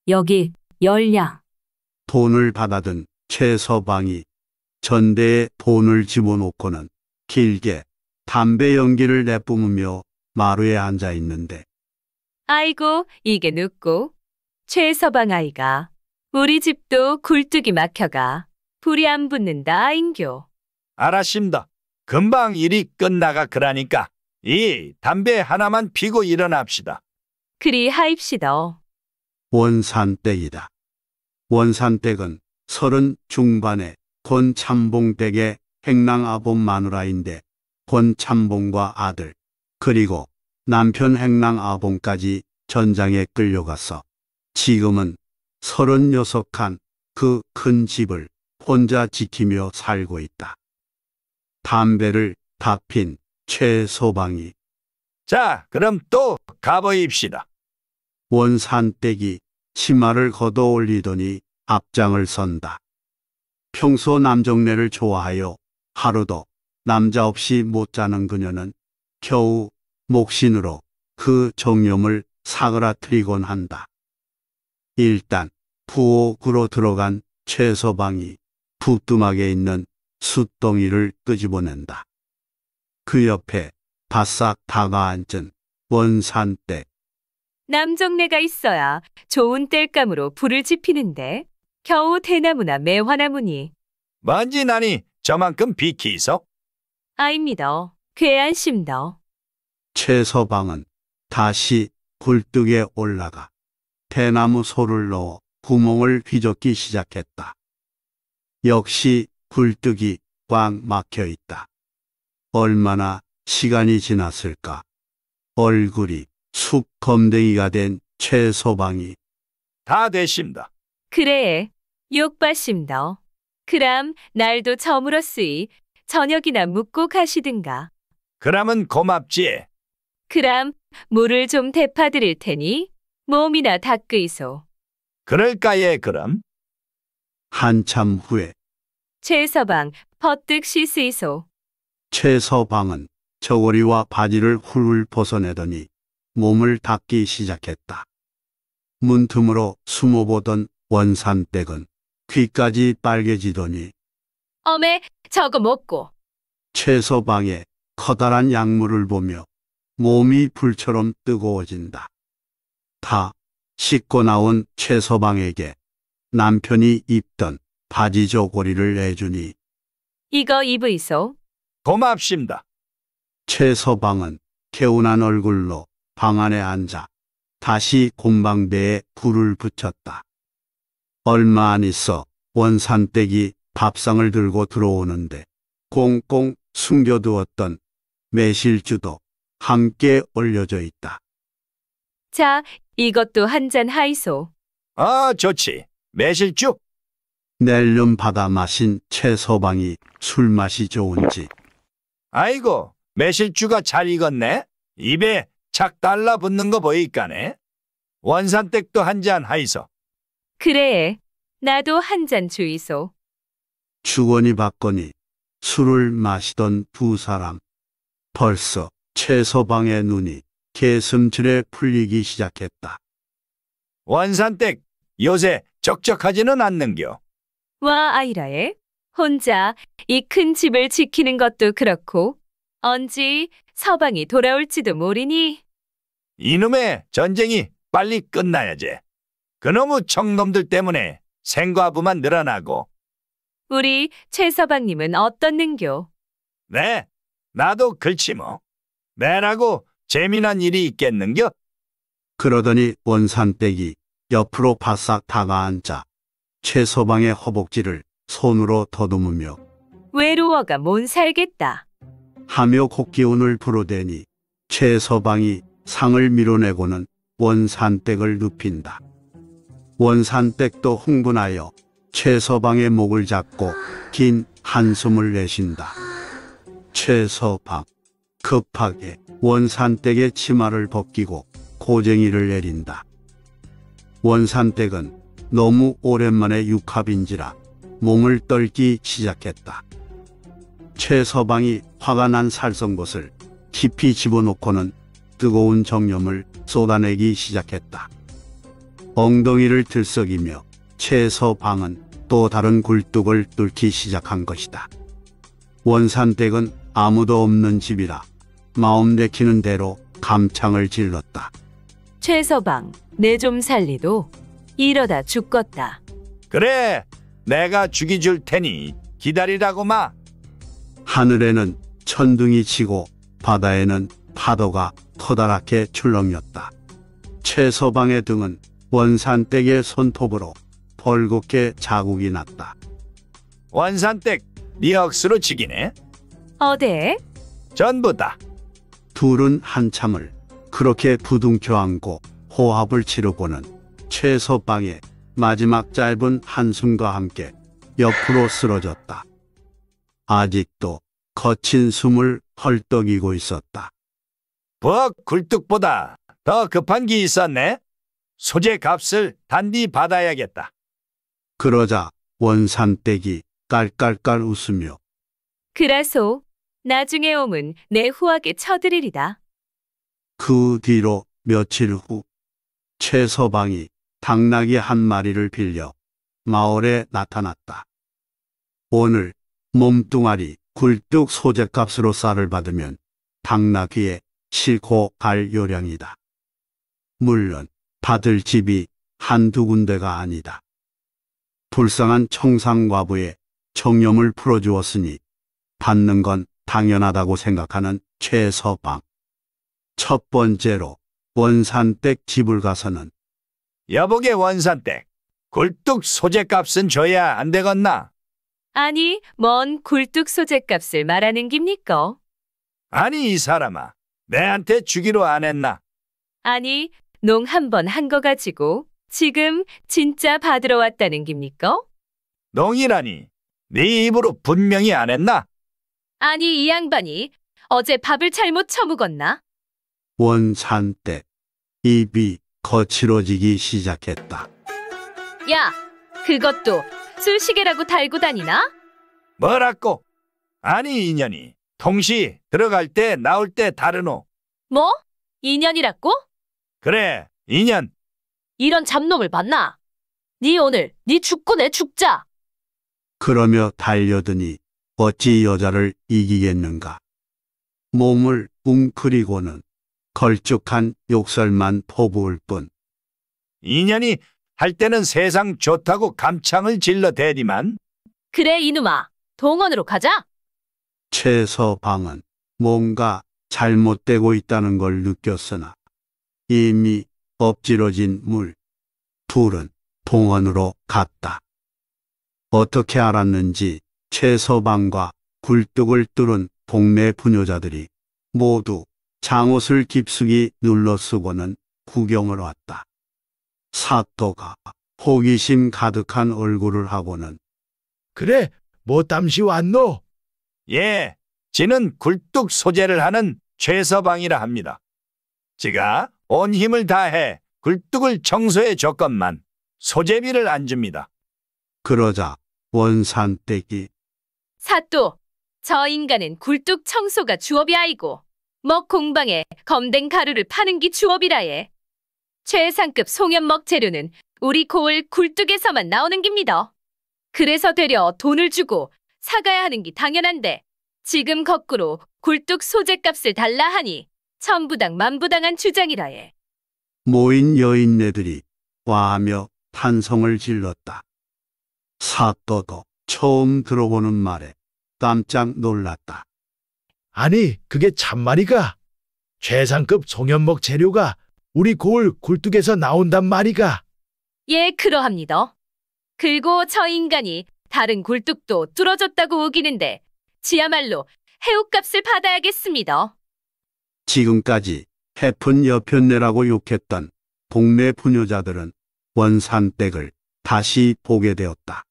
여기 열량. 돈을 받아든 최서방이 전대에 돈을 집어넣고는 길게 담배 연기를 내뿜으며 마루에 앉아 있는데 아이고, 이게 늦고 최서방 아이가. 우리 집도 굴뚝이 막혀가. 불이 안 붙는다, 인교. 알았습니다. 금방 일이 끝나가 그러니까이 담배 하나만 피고 일어납시다. 그리 하입시다. 원산댁이다. 원산댁은 서른 중반에 권참봉댁의 행랑아본 마누라인데 권참봉과 아들 그리고 남편 행랑아본까지 전장에 끌려가서 지금은 서른여섯 한그큰 집을 혼자 지키며 살고 있다. 담배를 다 핀 최소방이 자, 그럼 또 가보입시다. 원산댁이 치마를 걷어 올리더니 앞장을 선다. 평소 남정네를 좋아하여 하루도 남자 없이 못 자는 그녀는 겨우 목신으로 그 정념을 사그라트리곤 한다. 일단 부엌으로 들어간 최소방이 부뚜막에 있는 숫덩이를 끄집어낸다. 그 옆에 바싹 다가앉은 원산떼. 남정네가 있어야 좋은 땔감으로 불을 지피는데 겨우 대나무나 매화나무니 만지 나니 저만큼 비키소? 아입니다. 괴한심더 최서방은 다시 굴뚝에 올라가 대나무 소를 넣어 구멍을 휘젓기 시작했다. 역시 굴뚝이 꽉 막혀 있다. 얼마나 시간이 지났을까. 얼굴이 쑥 검댕이가 된 최소방이 다 되십니다. 그래, 욕받심너. 그럼 날도 저물었으이 저녁이나 묵고 가시든가. 그러은 고맙지. 그럼 물을 좀 데파드릴 테니 몸이나 닦으이소. 그럴까예 그럼? 한참 후에 최서방 버뜩 시스이소. 최서방은 저고리와 바지를 훌훌 벗어내더니 몸을 닦기 시작했다. 문틈으로 숨어보던 원산댁은 귀까지 빨개지더니 어메 저거 먹고. 최서방의 커다란 약물을 보며 몸이 불처럼 뜨거워진다. 다 씻고 나온 최서방에게 남편이 입던 바지 저고리를 내주니 이거 입으이소. 고맙습니다. 최서방은 개운한 얼굴로 방 안에 앉아 다시 곰방배에 불을 붙였다. 얼마 안 있어 원산댁이 밥상을 들고 들어오는데 꽁꽁 숨겨두었던 매실주도 함께 올려져 있다. 자, 이것도 한 잔 하이소. 아, 좋지. 매실주 낼름 받아 마신 채소방이 술맛이 좋은지 아이고 매실주가 잘 익었네 입에 착 달라붙는 거 보이까네 원산댁도 한 잔 하이소 그래, 나도 한 잔 주이소. 주거니 받거니 술을 마시던 두 사람. 벌써 채소방의 눈이 개슴줄에 풀리기 시작했다. 원산댁 요새 적적하지는 않는겨. 와 아이라에 혼자 이 큰 집을 지키는 것도 그렇고 언제 서방이 돌아올지도 모르니 이놈의 전쟁이 빨리 끝나야지. 그놈의 청놈들 때문에 생과부만 늘어나고. 우리 최 서방님은 어떻는교? 네, 나도 글치 뭐. 내라고 재미난 일이 있겠는겨? 그러더니 원산댁이 옆으로 바싹 다가앉아 최서방의 허벅지를 손으로 더듬으며 외로워가 못 살겠다 하며 곡기운을 불어대니 최서방이 상을 밀어내고는 원산댁을 눕힌다. 원산댁도 흥분하여 최서방의 목을 잡고 긴 한숨을 내쉰다. 최서방 급하게 원산댁의 치마를 벗기고 고쟁이를 내린다. 원산댁은 너무 오랜만에 육합인지라 몸을 떨기 시작했다. 최서방이 화가 난 살성것을 깊이 집어넣고는 뜨거운 정념을 쏟아내기 시작했다. 엉덩이를 들썩이며 최서방은 또 다른 굴뚝을 뚫기 시작한 것이다. 원산댁은 아무도 없는 집이라 마음 내키는 대로 감창을 질렀다. 최서방, 내좀 살리도 이러다 죽겄다. 그래, 내가 죽이 줄 테니 기다리라고 마. 하늘에는 천둥이 치고 바다에는 파도가 커다랗게 출렁였다. 최서방의 등은 원산댁의 손톱으로 벌겋게 자국이 났다. 원산댁 네 억수로 치기네. 어데? 전부다. 둘은 한참을 그렇게 부둥켜 안고 호합을 치르고는 최소방의 마지막 짧은 한숨과 함께 옆으로 쓰러졌다. 아직도 거친 숨을 헐떡이고 있었다. 뭐 굴뚝보다 더 급한 게 있었네. 소재 값을 단디 받아야겠다. 그러자 원산댁이 깔깔깔 웃으며 그라소 나중에 오면 내 후하게 쳐드리리다. 그 뒤로 며칠 후 최서방이 당나귀 한 마리를 빌려 마을에 나타났다. 오늘 몸뚱아리 굴뚝 소재값으로 쌀을 받으면 당나귀에 실고 갈 요량이다. 물론 받을 집이 한두 군데가 아니다. 불쌍한 청상과부의 청렴을 풀어주었으니 받는 건 당연하다고 생각하는 최서방. 첫 번째로 원산댁 집을 가서는 여보게 원산댁 굴뚝 소재값은 줘야 안 되겠나? 아니, 뭔 굴뚝 소재값을 말하는 깁니까? 아니 이 사람아 내한테 주기로 안 했나? 아니, 농 한 번 한 거 가지고 지금 진짜 받으러 왔다는 깁니까? 농이라니 네 입으로 분명히 안 했나? 아니, 이 양반이 어제 밥을 잘못 처먹었나? 원산때 입이 거칠어지기 시작했다. 야, 그것도 술시계라고 달고 다니나? 뭐라고? 아니 인연이 동시 들어갈 때 나올 때다르노 뭐? 인연이라고? 그래 인연 이런 잡놈을 만나. 네 오늘 네 죽고 내 죽자. 그러며 달려드니 어찌 여자를 이기겠는가. 몸을 웅크리고는 걸쭉한 욕설만 퍼부을 뿐. 인연이 할 때는 세상 좋다고 감창을 질러대니만 그래 이놈아 동원으로 가자. 최서방은 뭔가 잘못되고 있다는 걸 느꼈으나 이미 엎질러진 물. 둘은 동원으로 갔다. 어떻게 알았는지 최서방과 굴뚝을 뚫은 동네 부녀자들이 모두 장옷을 깊숙이 눌러쓰고는 구경을 왔다. 사또가 호기심 가득한 얼굴을 하고는 그래, 뭐 땀시 왔노? 예, 지는 굴뚝 소재를 하는 최서방이라 합니다. 지가 온 힘을 다해 굴뚝을 청소해 줬건만 소재비를 안 줍니다. 그러자 원산댁이 사또, 저 인간은 굴뚝 청소가 주업이 아이고 먹 뭐 공방에 검댕 가루를 파는 게주업이라해 최상급 송연먹 재료는 우리 고을 굴뚝에서만 나오는 깁니다. 그래서 되려 돈을 주고 사가야 하는 게 당연한데 지금 거꾸로 굴뚝 소재값을 달라 하니 천부당 만부당한 주장이라해. 모인 여인네들이 와하며 탄성을 질렀다. 사또도 처음 들어보는 말에 깜짝 놀랐다. 아니, 그게 참말이가. 최상급 송현목 재료가 우리 고을 굴뚝에서 나온단 말이가. 예, 그러합니다. 그리고 저 인간이 다른 굴뚝도 뚫어줬다고 우기는데 지야말로 해옥값을 받아야겠습니다. 지금까지 해픈 여편네라고 욕했던 동네 부녀자들은 원산댁을 다시 보게 되었다.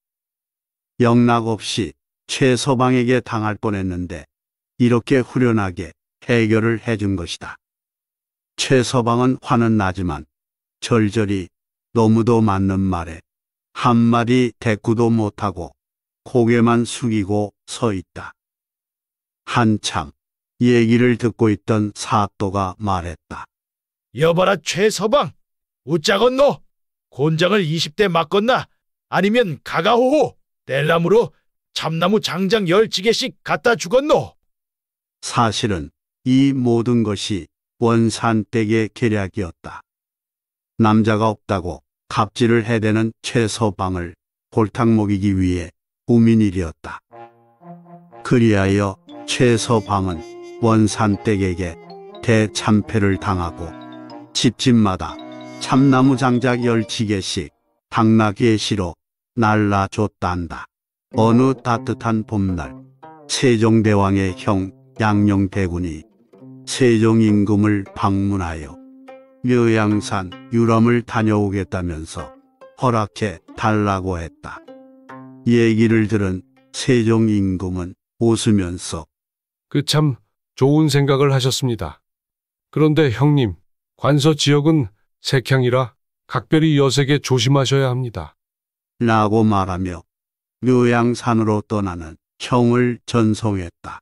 영락 없이 최서방에게 당할 뻔했는데 이렇게 후련하게 해결을 해준 것이다. 최서방은 화는 나지만 절절히 너무도 맞는 말에 한마디 대꾸도 못하고 고개만 숙이고 서 있다. 한참 얘기를 듣고 있던 사또가 말했다. 여봐라 최서방, 웃자건 노 곤장을 20대 맞겄나 아니면 가가호호 뗄나무로 참나무 장장 열지개씩 갖다 주건노. 사실은 이 모든 것이 원산댁의 계략이었다. 남자가 없다고 갑질을 해대는 최서방을 골탕 먹이기 위해 우민일이었다. 그리하여 최서방은 원산댁에게 대참패를 당하고 집집마다 참나무 장작 열지개씩 당나귀의시로 날라줬단다. 어느 따뜻한 봄날 세종대왕의 형 양녕대군이 세종 임금을 방문하여 묘양산 유람을 다녀오겠다면서 허락해 달라고 했다. 얘기를 들은 세종 임금은 웃으면서 그 참 좋은 생각을 하셨습니다. 그런데 형님, 관서 지역은 색향이라 각별히 여색에 조심하셔야 합니다. 라고 말하며 묘양산으로 떠나는 형을 전송했다.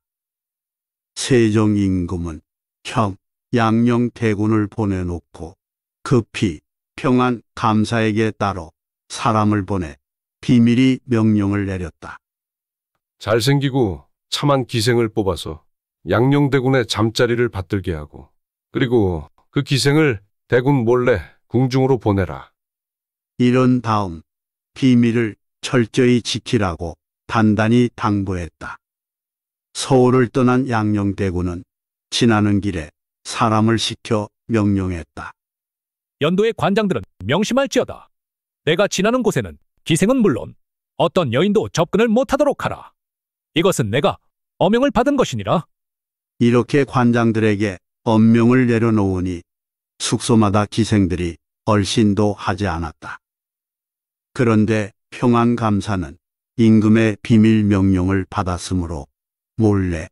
세종 임금은 형 양령 대군을 보내놓고 급히 평안 감사에게 따로 사람을 보내 비밀히 명령을 내렸다. 잘생기고 참한 기생을 뽑아서 양령대군의 잠자리를 받들게 하고 그리고 그 기생을 대군 몰래 궁중으로 보내라. 이런 다음 비밀을 철저히 지키라고 단단히 당부했다. 서울을 떠난 양녕대군은 지나는 길에 사람을 시켜 명령했다. 연도의 관장들은 명심할지어다. 내가 지나는 곳에는 기생은 물론 어떤 여인도 접근을 못하도록 하라. 이것은 내가 어명을 받은 것이니라. 이렇게 관장들에게 엄명을 내려놓으니 숙소마다 기생들이 얼씬도 하지 않았다. 그런데 평안감사는 임금의 비밀 명령을 받았으므로 몰래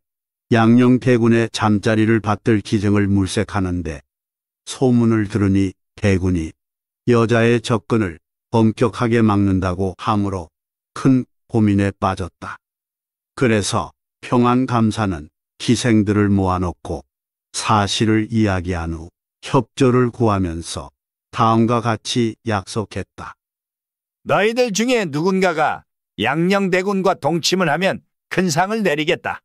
양녕대군의 잠자리를 받들 기증을 물색하는데 소문을 들으니 대군이 여자의 접근을 엄격하게 막는다고 함으로 큰 고민에 빠졌다. 그래서 평안감사는 기생들을 모아놓고 사실을 이야기한 후 협조를 구하면서 다음과 같이 약속했다. 너희들 중에 누군가가 양녕대군과 동침을 하면 큰 상을 내리겠다.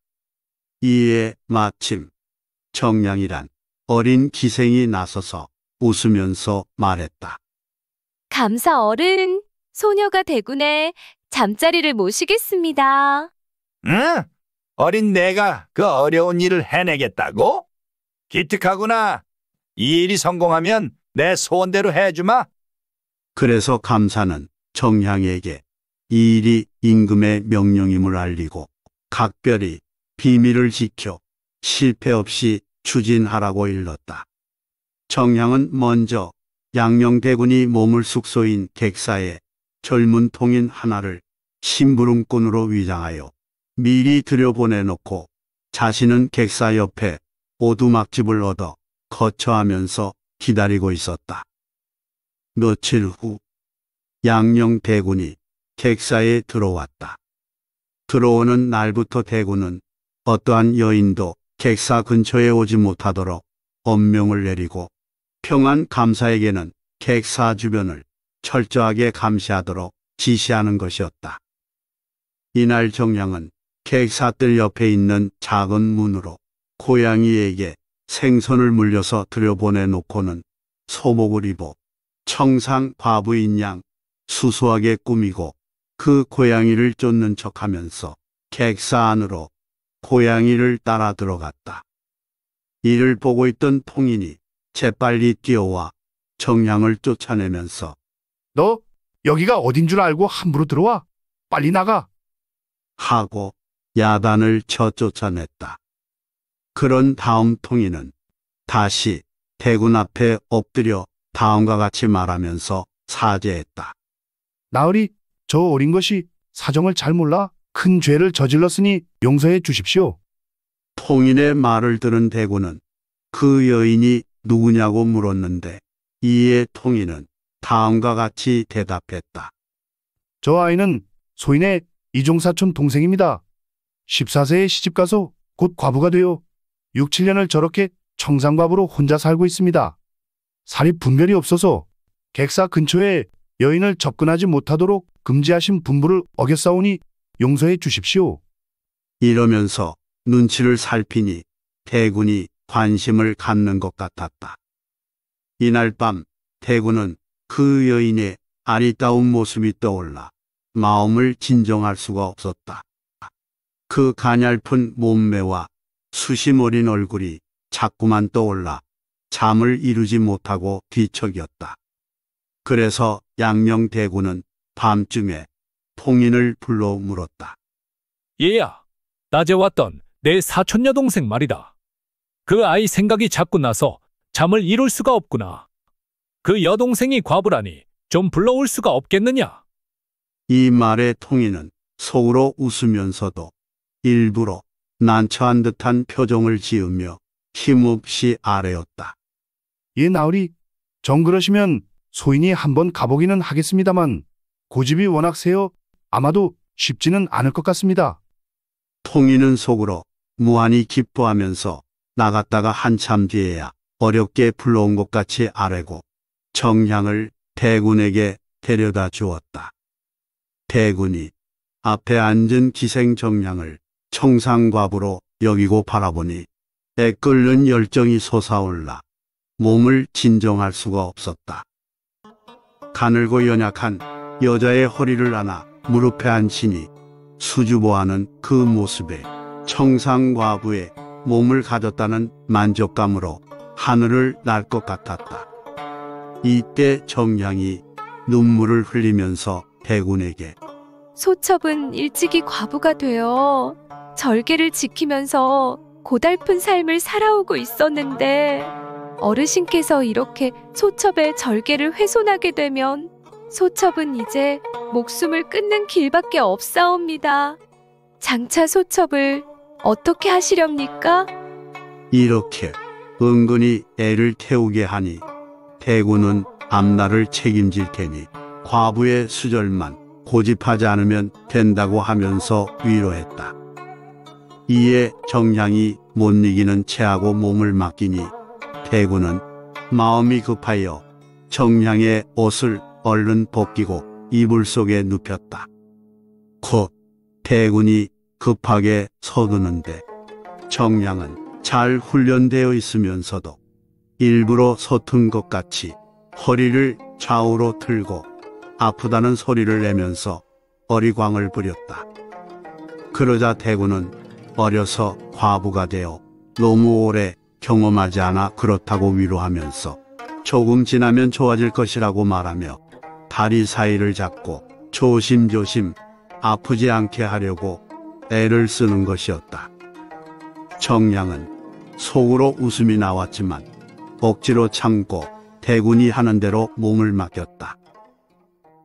이에 마침 정량이란 어린 기생이 나서서 웃으면서 말했다. 감사 어른, 소녀가 대군에 잠자리를 모시겠습니다. 응? 어린 내가 그 어려운 일을 해내겠다고? 기특하구나. 이 일이 성공하면 내 소원대로 해주마. 그래서 감사는 정향에게 이 일이 임금의 명령임을 알리고 각별히 비밀을 지켜 실패 없이 추진하라고 일렀다. 정향은 먼저 양명대군이 몸을 숙소인 객사에 젊은 통인 하나를 심부름꾼으로 위장하여 미리 들여보내놓고 자신은 객사 옆에 오두막집을 얻어 거처하면서 기다리고 있었다. 며칠 후 양명대군이 객사에 들어왔다. 들어오는 날부터 대구는 어떠한 여인도 객사 근처에 오지 못하도록 엄명을 내리고 평안 감사에게는 객사 주변을 철저하게 감시하도록 지시하는 것이었다. 이날 정량은 객사들 옆에 있는 작은 문으로 고양이에게 생선을 물려서 들여보내놓고는 소목을 입어 청상 과부인 양 수수하게 꾸미고 그 고양이를 쫓는 척하면서 객사 안으로 고양이를 따라 들어갔다. 이를 보고 있던 통인이 재빨리 뛰어와 정량을 쫓아내면서 너 여기가 어딘 줄 알고 함부로 들어와 빨리 나가 하고 야단을 쳐 쫓아냈다. 그런 다음 통인은 다시 대군 앞에 엎드려 다음과 같이 말하면서 사죄했다. 나으리 저 어린 것이 사정을 잘 몰라 큰 죄를 저질렀으니 용서해 주십시오. 통인의 말을 들은 대군은 그 여인이 누구냐고 물었는데 이에 통인은 다음과 같이 대답했다. 저 아이는 소인의 이종사촌 동생입니다. 14세에 시집가서 곧 과부가 되어 6, 7년을 저렇게 청산과부로 혼자 살고 있습니다. 살이 분별이 없어서 객사 근처에 여인을 접근하지 못하도록 금지하신 분부를 어겼사오니 용서해 주십시오. 이러면서 눈치를 살피니 대군이 관심을 갖는 것 같았다. 이날 밤 대군은 그 여인의 아리따운 모습이 떠올라 마음을 진정할 수가 없었다. 그 가냘픈 몸매와 수심 어린 얼굴이 자꾸만 떠올라 잠을 이루지 못하고 뒤척였다. 그래서 양명대군은 밤쯤에 통인을 불러 물었다. 얘야, 낮에 왔던 내 사촌 여동생 말이다. 그 아이 생각이 자꾸 나서 잠을 이룰 수가 없구나. 그 여동생이 과부라니 좀 불러올 수가 없겠느냐? 이 말에 통인은 속으로 웃으면서도 일부러 난처한 듯한 표정을 지으며 힘없이 아래었다 예, 나으리. 정 그러시면 소인이 한번 가보기는 하겠습니다만 고집이 워낙 세요. 아마도 쉽지는 않을 것 같습니다. 통이는 속으로 무한히 기뻐하면서 나갔다가 한참 뒤에야 어렵게 불러온 것 같이 아뢰고 정향을 대군에게 데려다 주었다. 대군이 앞에 앉은 기생 정량을 청상과부로 여기고 바라보니 애끓는 열정이 솟아올라 몸을 진정할 수가 없었다. 가늘고 연약한 여자의 허리를 안아 무릎에 앉히니 수주보하는그 모습에 청상과부의 몸을 가졌다는 만족감으로 하늘을 날 것 같았다. 이때 정량이 눈물을 흘리면서 대군에게 소첩은 일찍이 과부가 되어 절개를 지키면서 고달픈 삶을 살아오고 있었는데 어르신께서 이렇게 소첩의 절개를 훼손하게 되면 소첩은 이제 목숨을 끊는 길밖에 없사옵니다. 장차 소첩을 어떻게 하시렵니까? 이렇게 은근히 애를 태우게 하니 대구는 앞날을 책임질 테니 과부의 수절만 고집하지 않으면 된다고 하면서 위로했다. 이에 정량이 못 이기는 채하고 몸을 맡기니 대구는 마음이 급하여 청량의 옷을 얼른 벗기고 이불 속에 눕혔다. 곧 태군이 급하게 서두는데 청량은 잘 훈련되어 있으면서도 일부러 서툰 것 같이 허리를 좌우로 틀고 아프다는 소리를 내면서 어리광을 부렸다. 그러자 태군은 어려서 과부가 되어 너무 오래 경험하지 않아 그렇다고 위로하면서 조금 지나면 좋아질 것이라고 말하며 다리 사이를 잡고 조심조심 아프지 않게 하려고 애를 쓰는 것이었다. 정량은 속으로 웃음이 나왔지만 억지로 참고 대군이 하는 대로 몸을 맡겼다.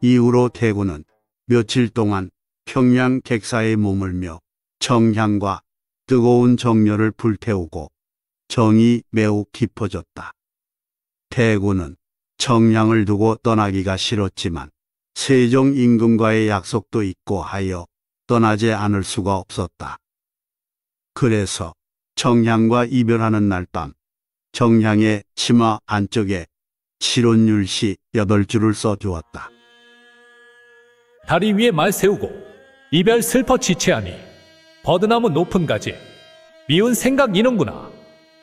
이후로 대군은 며칠 동안 평양 객사에 머물며 정향과 뜨거운 정열을 불태우고 정이 매우 깊어졌다. 대구는 청량을 두고 떠나기가 싫었지만 세종 임금과의 약속도 있고 하여 떠나지 않을 수가 없었다. 그래서 청량과 이별하는 날밤 청량의 치마 안쪽에 칠원율시 여덟 줄을 써주었다. 다리 위에 말 세우고 이별 슬퍼 지체하니 버드나무 높은 가지 미운 생각 이는구나.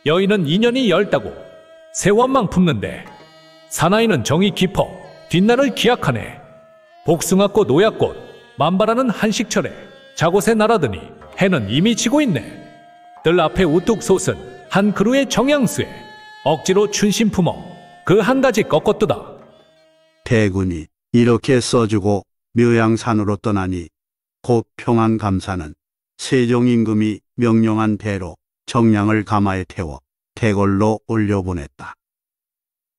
여인은 인연이 열다고 세원망 품는데 사나이는 정이 깊어 뒷날을 기약하네 복숭아꽃 노약꽃 만발하는 한식철에 자곳에 날아드니 해는 이미 지고 있네 들 앞에 우뚝 솟은 한 그루의 정향수에 억지로 춘심 품어 그 한 가지 꺾어뜨다 대군이 이렇게 써주고 묘양산으로 떠나니 곧 평안감사는 세종 임금이 명령한 대로 정량을 가마에 태워 대궐로 올려보냈다.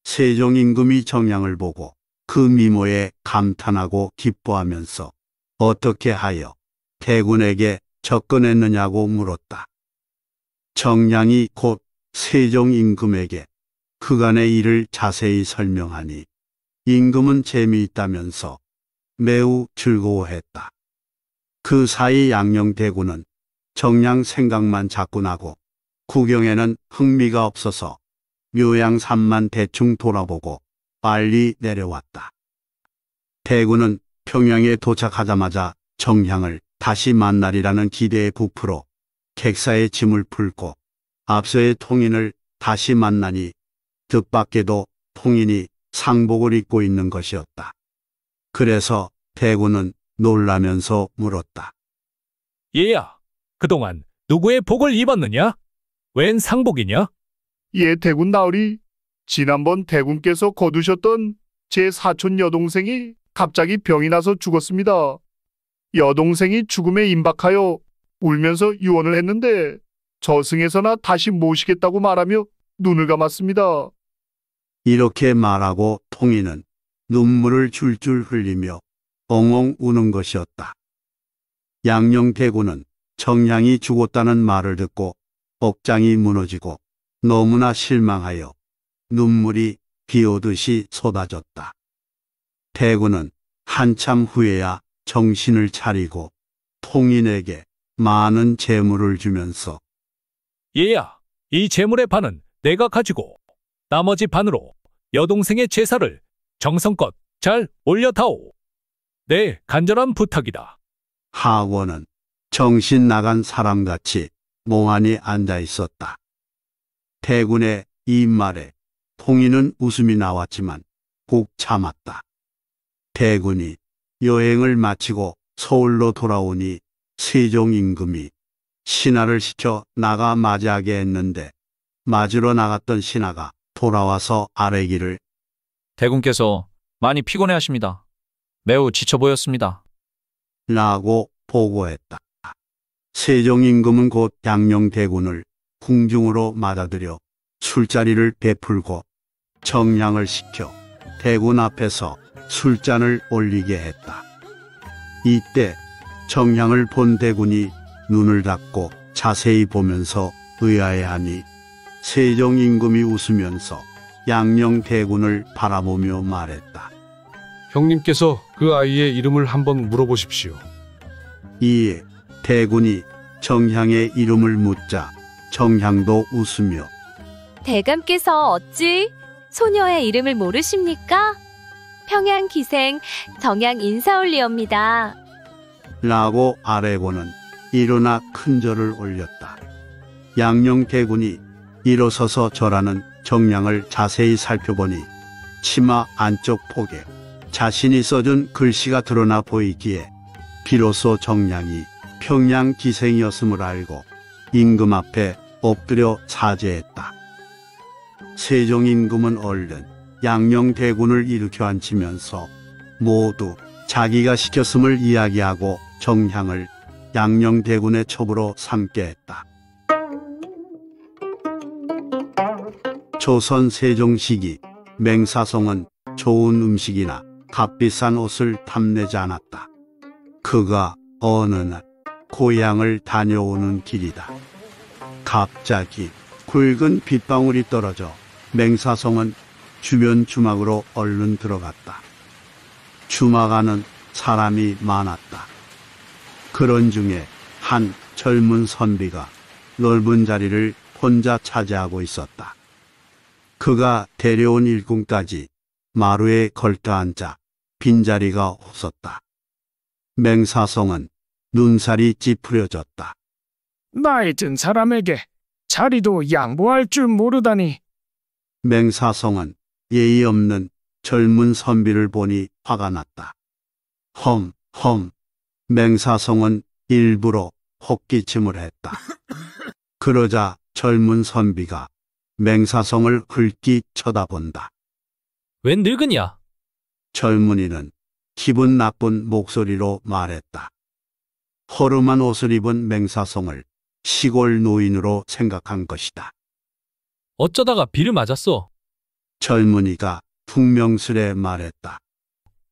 세종 임금이 정량을 보고 그 미모에 감탄하고 기뻐하면서 어떻게 하여 대군에게 접근했느냐고 물었다. 정량이 곧 세종 임금에게 그간의 일을 자세히 설명하니 임금은 재미있다면서 매우 즐거워했다. 그 사이 양녕대군은 정량 생각만 자꾸 나고 구경에는 흥미가 없어서 묘양산만 대충 돌아보고 빨리 내려왔다. 대구는 평양에 도착하자마자 정향을 다시 만날이라는 기대에 부풀어 객사의 짐을 풀고 앞서의 통인을 다시 만나니 뜻밖에도 통인이 상복을 입고 있는 것이었다. 그래서 대구는 놀라면서 물었다. 얘야, 그동안 누구의 복을 입었느냐? 웬 상복이냐? 예, 대군 나으리. 지난번 대군께서 거두셨던 제 사촌 여동생이 갑자기 병이 나서 죽었습니다. 여동생이 죽음에 임박하여 울면서 유언을 했는데 저승에서나 다시 모시겠다고 말하며 눈을 감았습니다. 이렇게 말하고 통이는 눈물을 줄줄 흘리며 엉엉 우는 것이었다. 양녕대군은 정량이 죽었다는 말을 듣고 억장이 무너지고 너무나 실망하여 눈물이 비오듯이 쏟아졌다. 대구는 한참 후에야 정신을 차리고 통인에게 많은 재물을 주면서 얘야, 이 재물의 반은 내가 가지고 나머지 반으로 여동생의 제사를 정성껏 잘 올려다오. 내 간절한 부탁이다. 하원은 정신 나간 사람같이 몽하니 앉아 있었다. 태군의 이 말에 통이는 웃음이 나왔지만 꼭 참았다. 대군이 여행을 마치고 서울로 돌아오니 세종 임금이 신하를 시켜 나가 맞이하게 했는데 맞으러 나갔던 신하가 돌아와서 아래기를 대군께서 많이 피곤해 하십니다. 매우 지쳐 보였습니다. 라고 보고했다. 세종 임금은 곧 양명대군을 궁중으로 맞아들여 술자리를 베풀고 정량을 시켜 대군 앞에서 술잔을 올리게 했다. 이때 정량을 본 대군이 눈을 닫고 자세히 보면서 의아해하니 세종 임금이 웃으면서 양령 대군을 바라보며 말했다. 형님께서 그 아이의 이름을 한번 물어보십시오. 이에 대군이 정향의 이름을 묻자 정향도 웃으며 대감께서 어찌 소녀의 이름을 모르십니까? 평양 기생 정향 인사올리옵니다. 라고 아래고는 일어나 큰 절을 올렸다. 양룡 대군이 일어서서 절하는 정량을 자세히 살펴보니 치마 안쪽 폭에 자신이 써준 글씨가 드러나 보이기에 비로소 정량이 평양 기생이었음을 알고 임금 앞에 엎드려 사죄했다. 세종 임금은 얼른 양녕 대군을 일으켜 앉히면서 모두 자기가 시켰음을 이야기하고 정향을 양녕 대군의 첩으로 삼게 했다. 조선 세종 시기 맹사성은 좋은 음식이나 값비싼 옷을 탐내지 않았다. 그가 어느 날 고향을 다녀오는 길이다. 갑자기 굵은 빗방울이 떨어져 맹사성은 주변 주막으로 얼른 들어갔다. 주막 안은 사람이 많았다. 그런 중에 한 젊은 선비가 넓은 자리를 혼자 차지하고 있었다. 그가 데려온 일꾼까지 마루에 걸터 앉자 빈자리가 없었다. 맹사성은 눈살이 찌푸려졌다. 나이 든 사람에게 자리도 양보할 줄 모르다니. 맹사성은 예의 없는 젊은 선비를 보니 화가 났다. 험, 험. 맹사성은 일부러 헛기침을 했다. *laughs* 그러자 젊은 선비가 맹사성을 흘기 쳐다본다. 웬 늙은이야? 젊은이는 기분 나쁜 목소리로 말했다. 허름한 옷을 입은 맹사성을 시골 노인으로 생각한 것이다. 어쩌다가 비를 맞았어. 젊은이가 퉁명스레 말했다.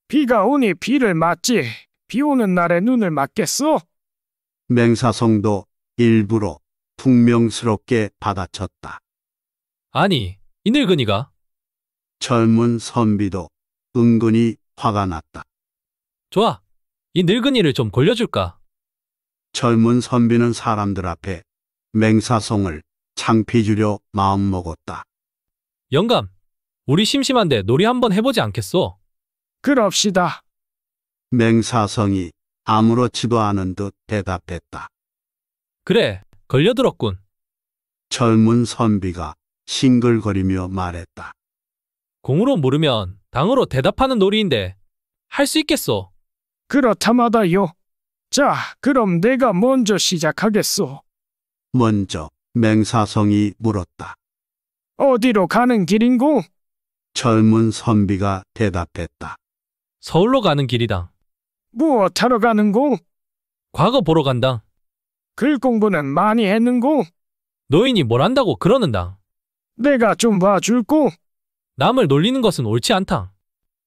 비가 오니 비를 맞지. 비 오는 날에 눈을 맞겠소? 맹사성도 일부러 퉁명스럽게 받아쳤다. 아니, 이 늙은이가 젊은 선비도 은근히 화가 났다. 좋아. 이 늙은이를 좀 골려줄까? 젊은 선비는 사람들 앞에 맹사송을 창피 주려 마음먹었다. 영감, 우리 심심한데 놀이 한번 해보지 않겠소? 그럽시다. 맹사성이 아무렇지도 않은 듯 대답했다. 그래, 걸려들었군. 젊은 선비가 싱글거리며 말했다. 공으로 물으면 당으로 대답하는 놀이인데 할 수 있겠소? 그렇다마다요. 자, 그럼 내가 먼저 시작하겠소. 먼저 맹사성이 물었다. 어디로 가는 길인고? 젊은 선비가 대답했다. 서울로 가는 길이다. 무엇하러 가는고? 과거 보러 간다. 글 공부는 많이 했는고? 노인이 뭘 한다고 그러는다. 내가 좀 봐줄고? 남을 놀리는 것은 옳지 않다.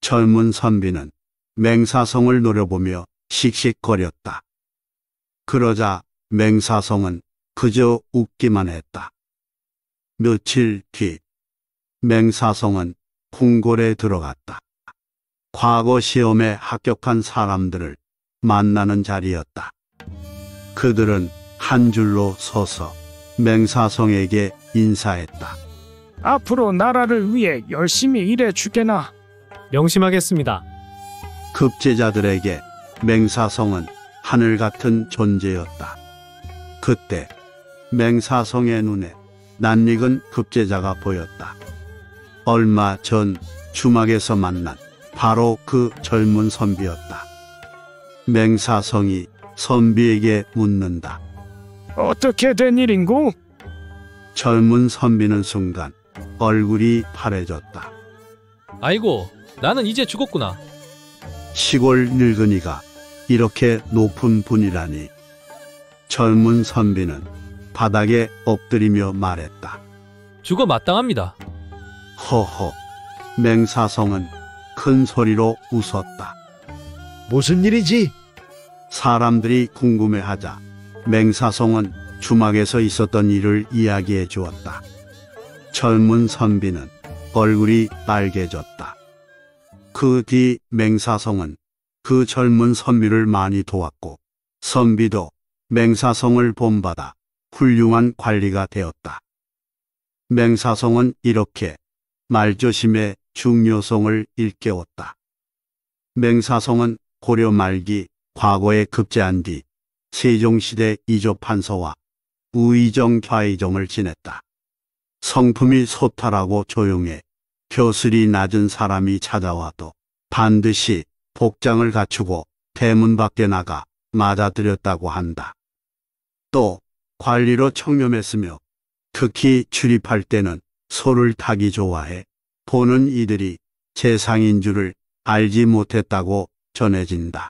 젊은 선비는 맹사성을 노려보며 씩씩거렸다. 그러자 맹사성은 그저 웃기만 했다. 며칠 뒤 맹사성은 궁궐에 들어갔다. 과거 시험에 합격한 사람들을 만나는 자리였다. 그들은 한 줄로 서서 맹사성에게 인사했다. 앞으로 나라를 위해 열심히 일해 주게나. 명심하겠습니다. 급제자들에게 맹사성은 하늘 같은 존재였다. 그때 맹사성의 눈에 낯익은 급제자가 보였다. 얼마 전 주막에서 만난 바로 그 젊은 선비였다. 맹사성이 선비에게 묻는다. 어떻게 된 일인고? 젊은 선비는 순간 얼굴이 파래졌다. 아이고, 나는 이제 죽었구나. 시골 늙은이가 이렇게 높은 분이라니. 젊은 선비는 바닥에 엎드리며 말했다. 죽어 마땅합니다. 허허. 맹사성은 큰 소리로 웃었다. 무슨 일이지? 사람들이 궁금해하자 맹사성은 주막에서 있었던 일을 이야기해 주었다. 젊은 선비는 얼굴이 빨개졌다. 그뒤 맹사성은 그 젊은 선비를 많이 도왔고 선비도 맹사성을 본받아 훌륭한 관리가 되었다. 맹사성은 이렇게 말조심의 중요성을 일깨웠다. 맹사성은 고려 말기 과거에 급제한 뒤 세종시대 이조 판서와 우의정 좌의정을 지냈다. 성품이 소탈하고 조용해 교술이 낮은 사람이 찾아와도 반드시 복장을 갖추고 대문 밖에 나가 맞아들였다고 한다. 또 관리로 청렴했으며 특히 출입할 때는 소를 타기 좋아해 보는 이들이 재상인 줄을 알지 못했다고 전해진다.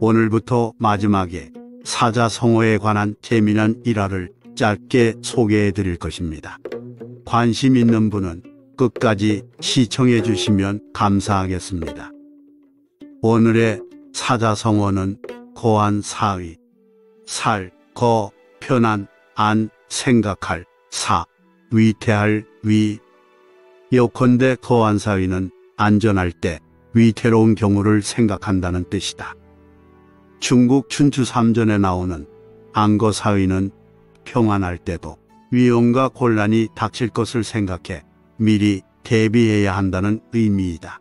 오늘부터 마지막에 사자성어에 관한 재미난 일화를 짧게 소개해 드릴 것입니다. 관심 있는 분은 끝까지 시청해 주시면 감사하겠습니다. 오늘의 사자성어는 고한 사위 살, 거, 편한 안, 생각할, 사, 위태할, 위 예컨대 거한 사위는 안전할 때 위태로운 경우를 생각한다는 뜻이다. 중국 춘추 삼전에 나오는 안거 사위는 평안할 때도 위험과 곤란이 닥칠 것을 생각해 미리 대비해야 한다는 의미이다.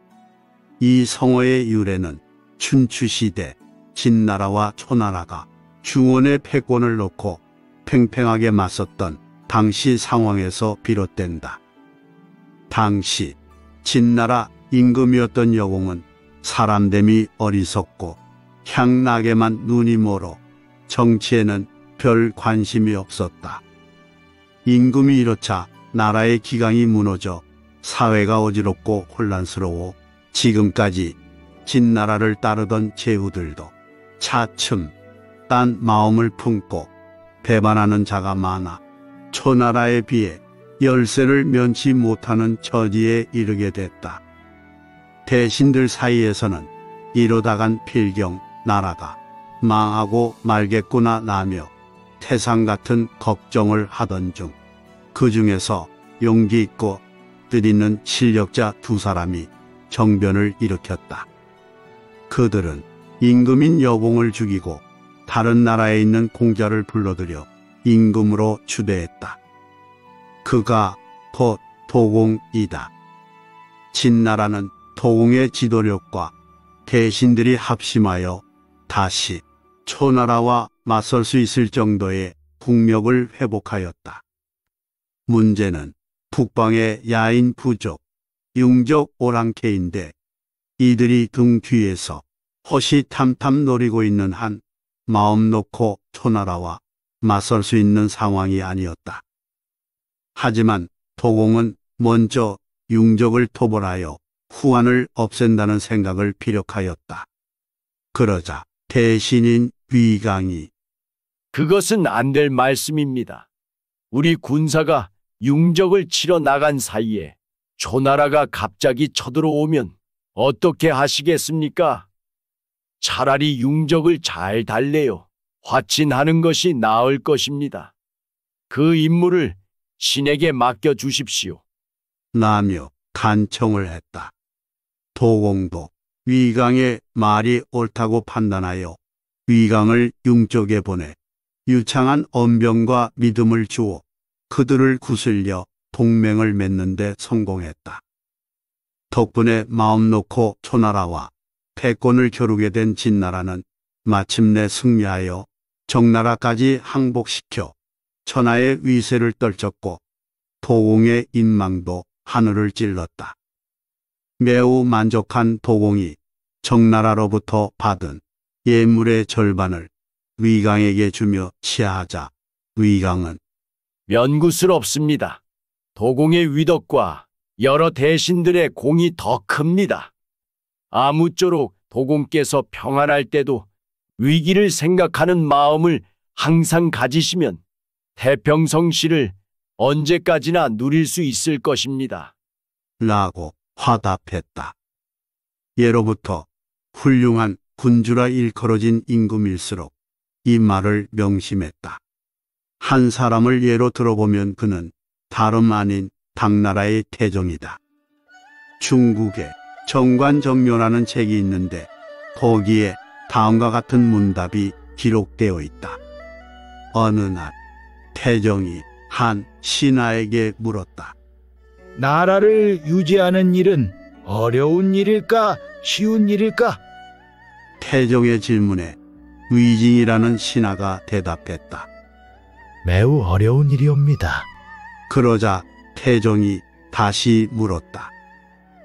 이 성어의 유래는 춘추시대 진나라와 초나라가 중원의 패권을 놓고 팽팽하게 맞섰던 당시 상황에서 비롯된다. 당시 진나라 임금이었던 여공은 사람됨이 어리석고 향락에만 눈이 멀어 정치에는 별 관심이 없었다. 임금이 이렇자 나라의 기강이 무너져 사회가 어지럽고 혼란스러워 지금까지 진나라를 따르던 제후들도 차츰 딴 마음을 품고 배반하는 자가 많아 초나라에 비해 열쇠를 면치 못하는 처지에 이르게 됐다. 대신들 사이에서는 이러다간 필경 나라가 망하고 말겠구나 나며 태상 같은 걱정을 하던 중 그 중에서 용기 있고 뜻 있는 실력자 두 사람이 정변을 일으켰다. 그들은 임금인 여공을 죽이고 다른 나라에 있는 공자를 불러들여 임금으로 추대했다. 그가 곧 도공이다. 진나라는 도공의 지도력과 대신들이 합심하여 다시 초나라와 맞설 수 있을 정도의 국력을 회복하였다. 문제는 북방의 야인 부족, 융족 오랑캐인데 이들이 등 뒤에서 허시탐탐 노리고 있는 한 마음 놓고 초나라와 맞설 수 있는 상황이 아니었다. 하지만 도공은 먼저 융족을 토벌하여 후한을 없앤다는 생각을 피력하였다. 그러자 대신인 위강이 그것은 안 될 말씀입니다. 우리 군사가 융적을 치러 나간 사이에 조나라가 갑자기 쳐들어오면 어떻게 하시겠습니까? 차라리 융적을 잘 달래요. 화친하는 것이 나을 것입니다. 그 임무를 신에게 맡겨 주십시오. 나며 간청을 했다. 도공도 위강의 말이 옳다고 판단하여 위강을 융쪽에 보내 유창한 언병과 믿음을 주어 그들을 구슬려 동맹을 맺는 데 성공했다. 덕분에 마음 놓고 초나라와 패권을 겨루게 된 진나라는 마침내 승리하여 정나라까지 항복시켜 천하의 위세를 떨쳤고 도공의 인망도 하늘을 찔렀다. 매우 만족한 도공이 정나라로부터 받은 예물의 절반을 위강에게 주며 치하하자 위강은 면구슬 없습니다. 도공의 위덕과 여러 대신들의 공이 더 큽니다. 아무쪼록 도공께서 평안할 때도 위기를 생각하는 마음을 항상 가지시면 태평성씨를 언제까지나 누릴 수 있을 것입니다. 라고 화답했다. 예로부터 훌륭한 군주라 일컬어진 임금일수록 이 말을 명심했다. 한 사람을 예로 들어보면 그는 다름 아닌 당나라의 태종이다. 중국의 정관정묘라는 책이 있는데 거기에 다음과 같은 문답이 기록되어 있다. 어느 날 태종이 한 신하에게 물었다. 나라를 유지하는 일은 어려운 일일까 쉬운 일일까? 태종의 질문에 위징이라는 신하가 대답했다. 매우 어려운 일이옵니다. 그러자 태종이 다시 물었다.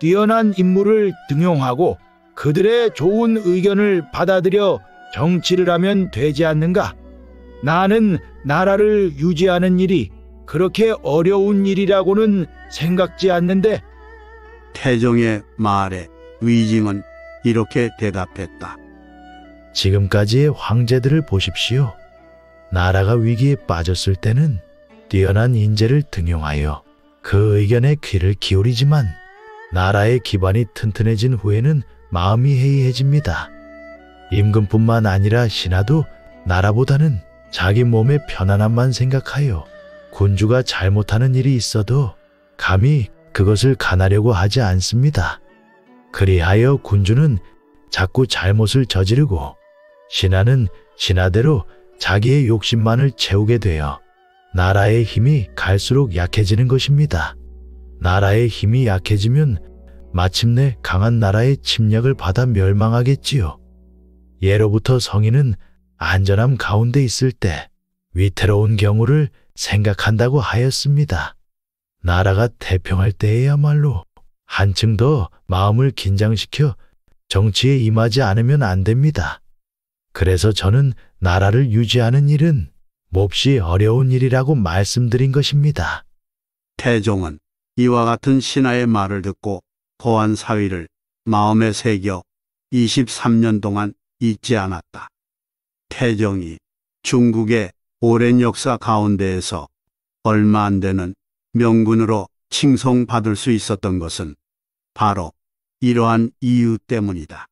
뛰어난 인물을 등용하고 그들의 좋은 의견을 받아들여 정치를 하면 되지 않는가? 나는 나라를 유지하는 일이 그렇게 어려운 일이라고는 생각지 않는데 태종의 말에 위징은 이렇게 대답했다. 지금까지의 황제들을 보십시오. 나라가 위기에 빠졌을 때는 뛰어난 인재를 등용하여 그 의견에 귀를 기울이지만 나라의 기반이 튼튼해진 후에는 마음이 해이해집니다. 임금뿐만 아니라 신하도 나라보다는 자기 몸의 편안함만 생각하여 군주가 잘못하는 일이 있어도 감히 그것을 가나려고 하지 않습니다. 그리하여 군주는 자꾸 잘못을 저지르고 신하는 신하대로 자기의 욕심만을 채우게 되어 나라의 힘이 갈수록 약해지는 것입니다. 나라의 힘이 약해지면 마침내 강한 나라의 침략을 받아 멸망하겠지요. 예로부터 성인은 안전함 가운데 있을 때 위태로운 경우를 생각한다고 하였습니다. 나라가 태평할 때에야말로 한층 더 마음을 긴장시켜 정치에 임하지 않으면 안 됩니다. 그래서 저는 나라를 유지하는 일은 몹시 어려운 일이라고 말씀드린 것입니다. 태종은 이와 같은 신하의 말을 듣고 거한 사위를 마음에 새겨 23년 동안 잊지 않았다. 태종이 중국의 오랜 역사 가운데에서 얼마 안 되는 명군으로 칭송받을 수 있었던 것은 바로 이러한 이유 때문이다.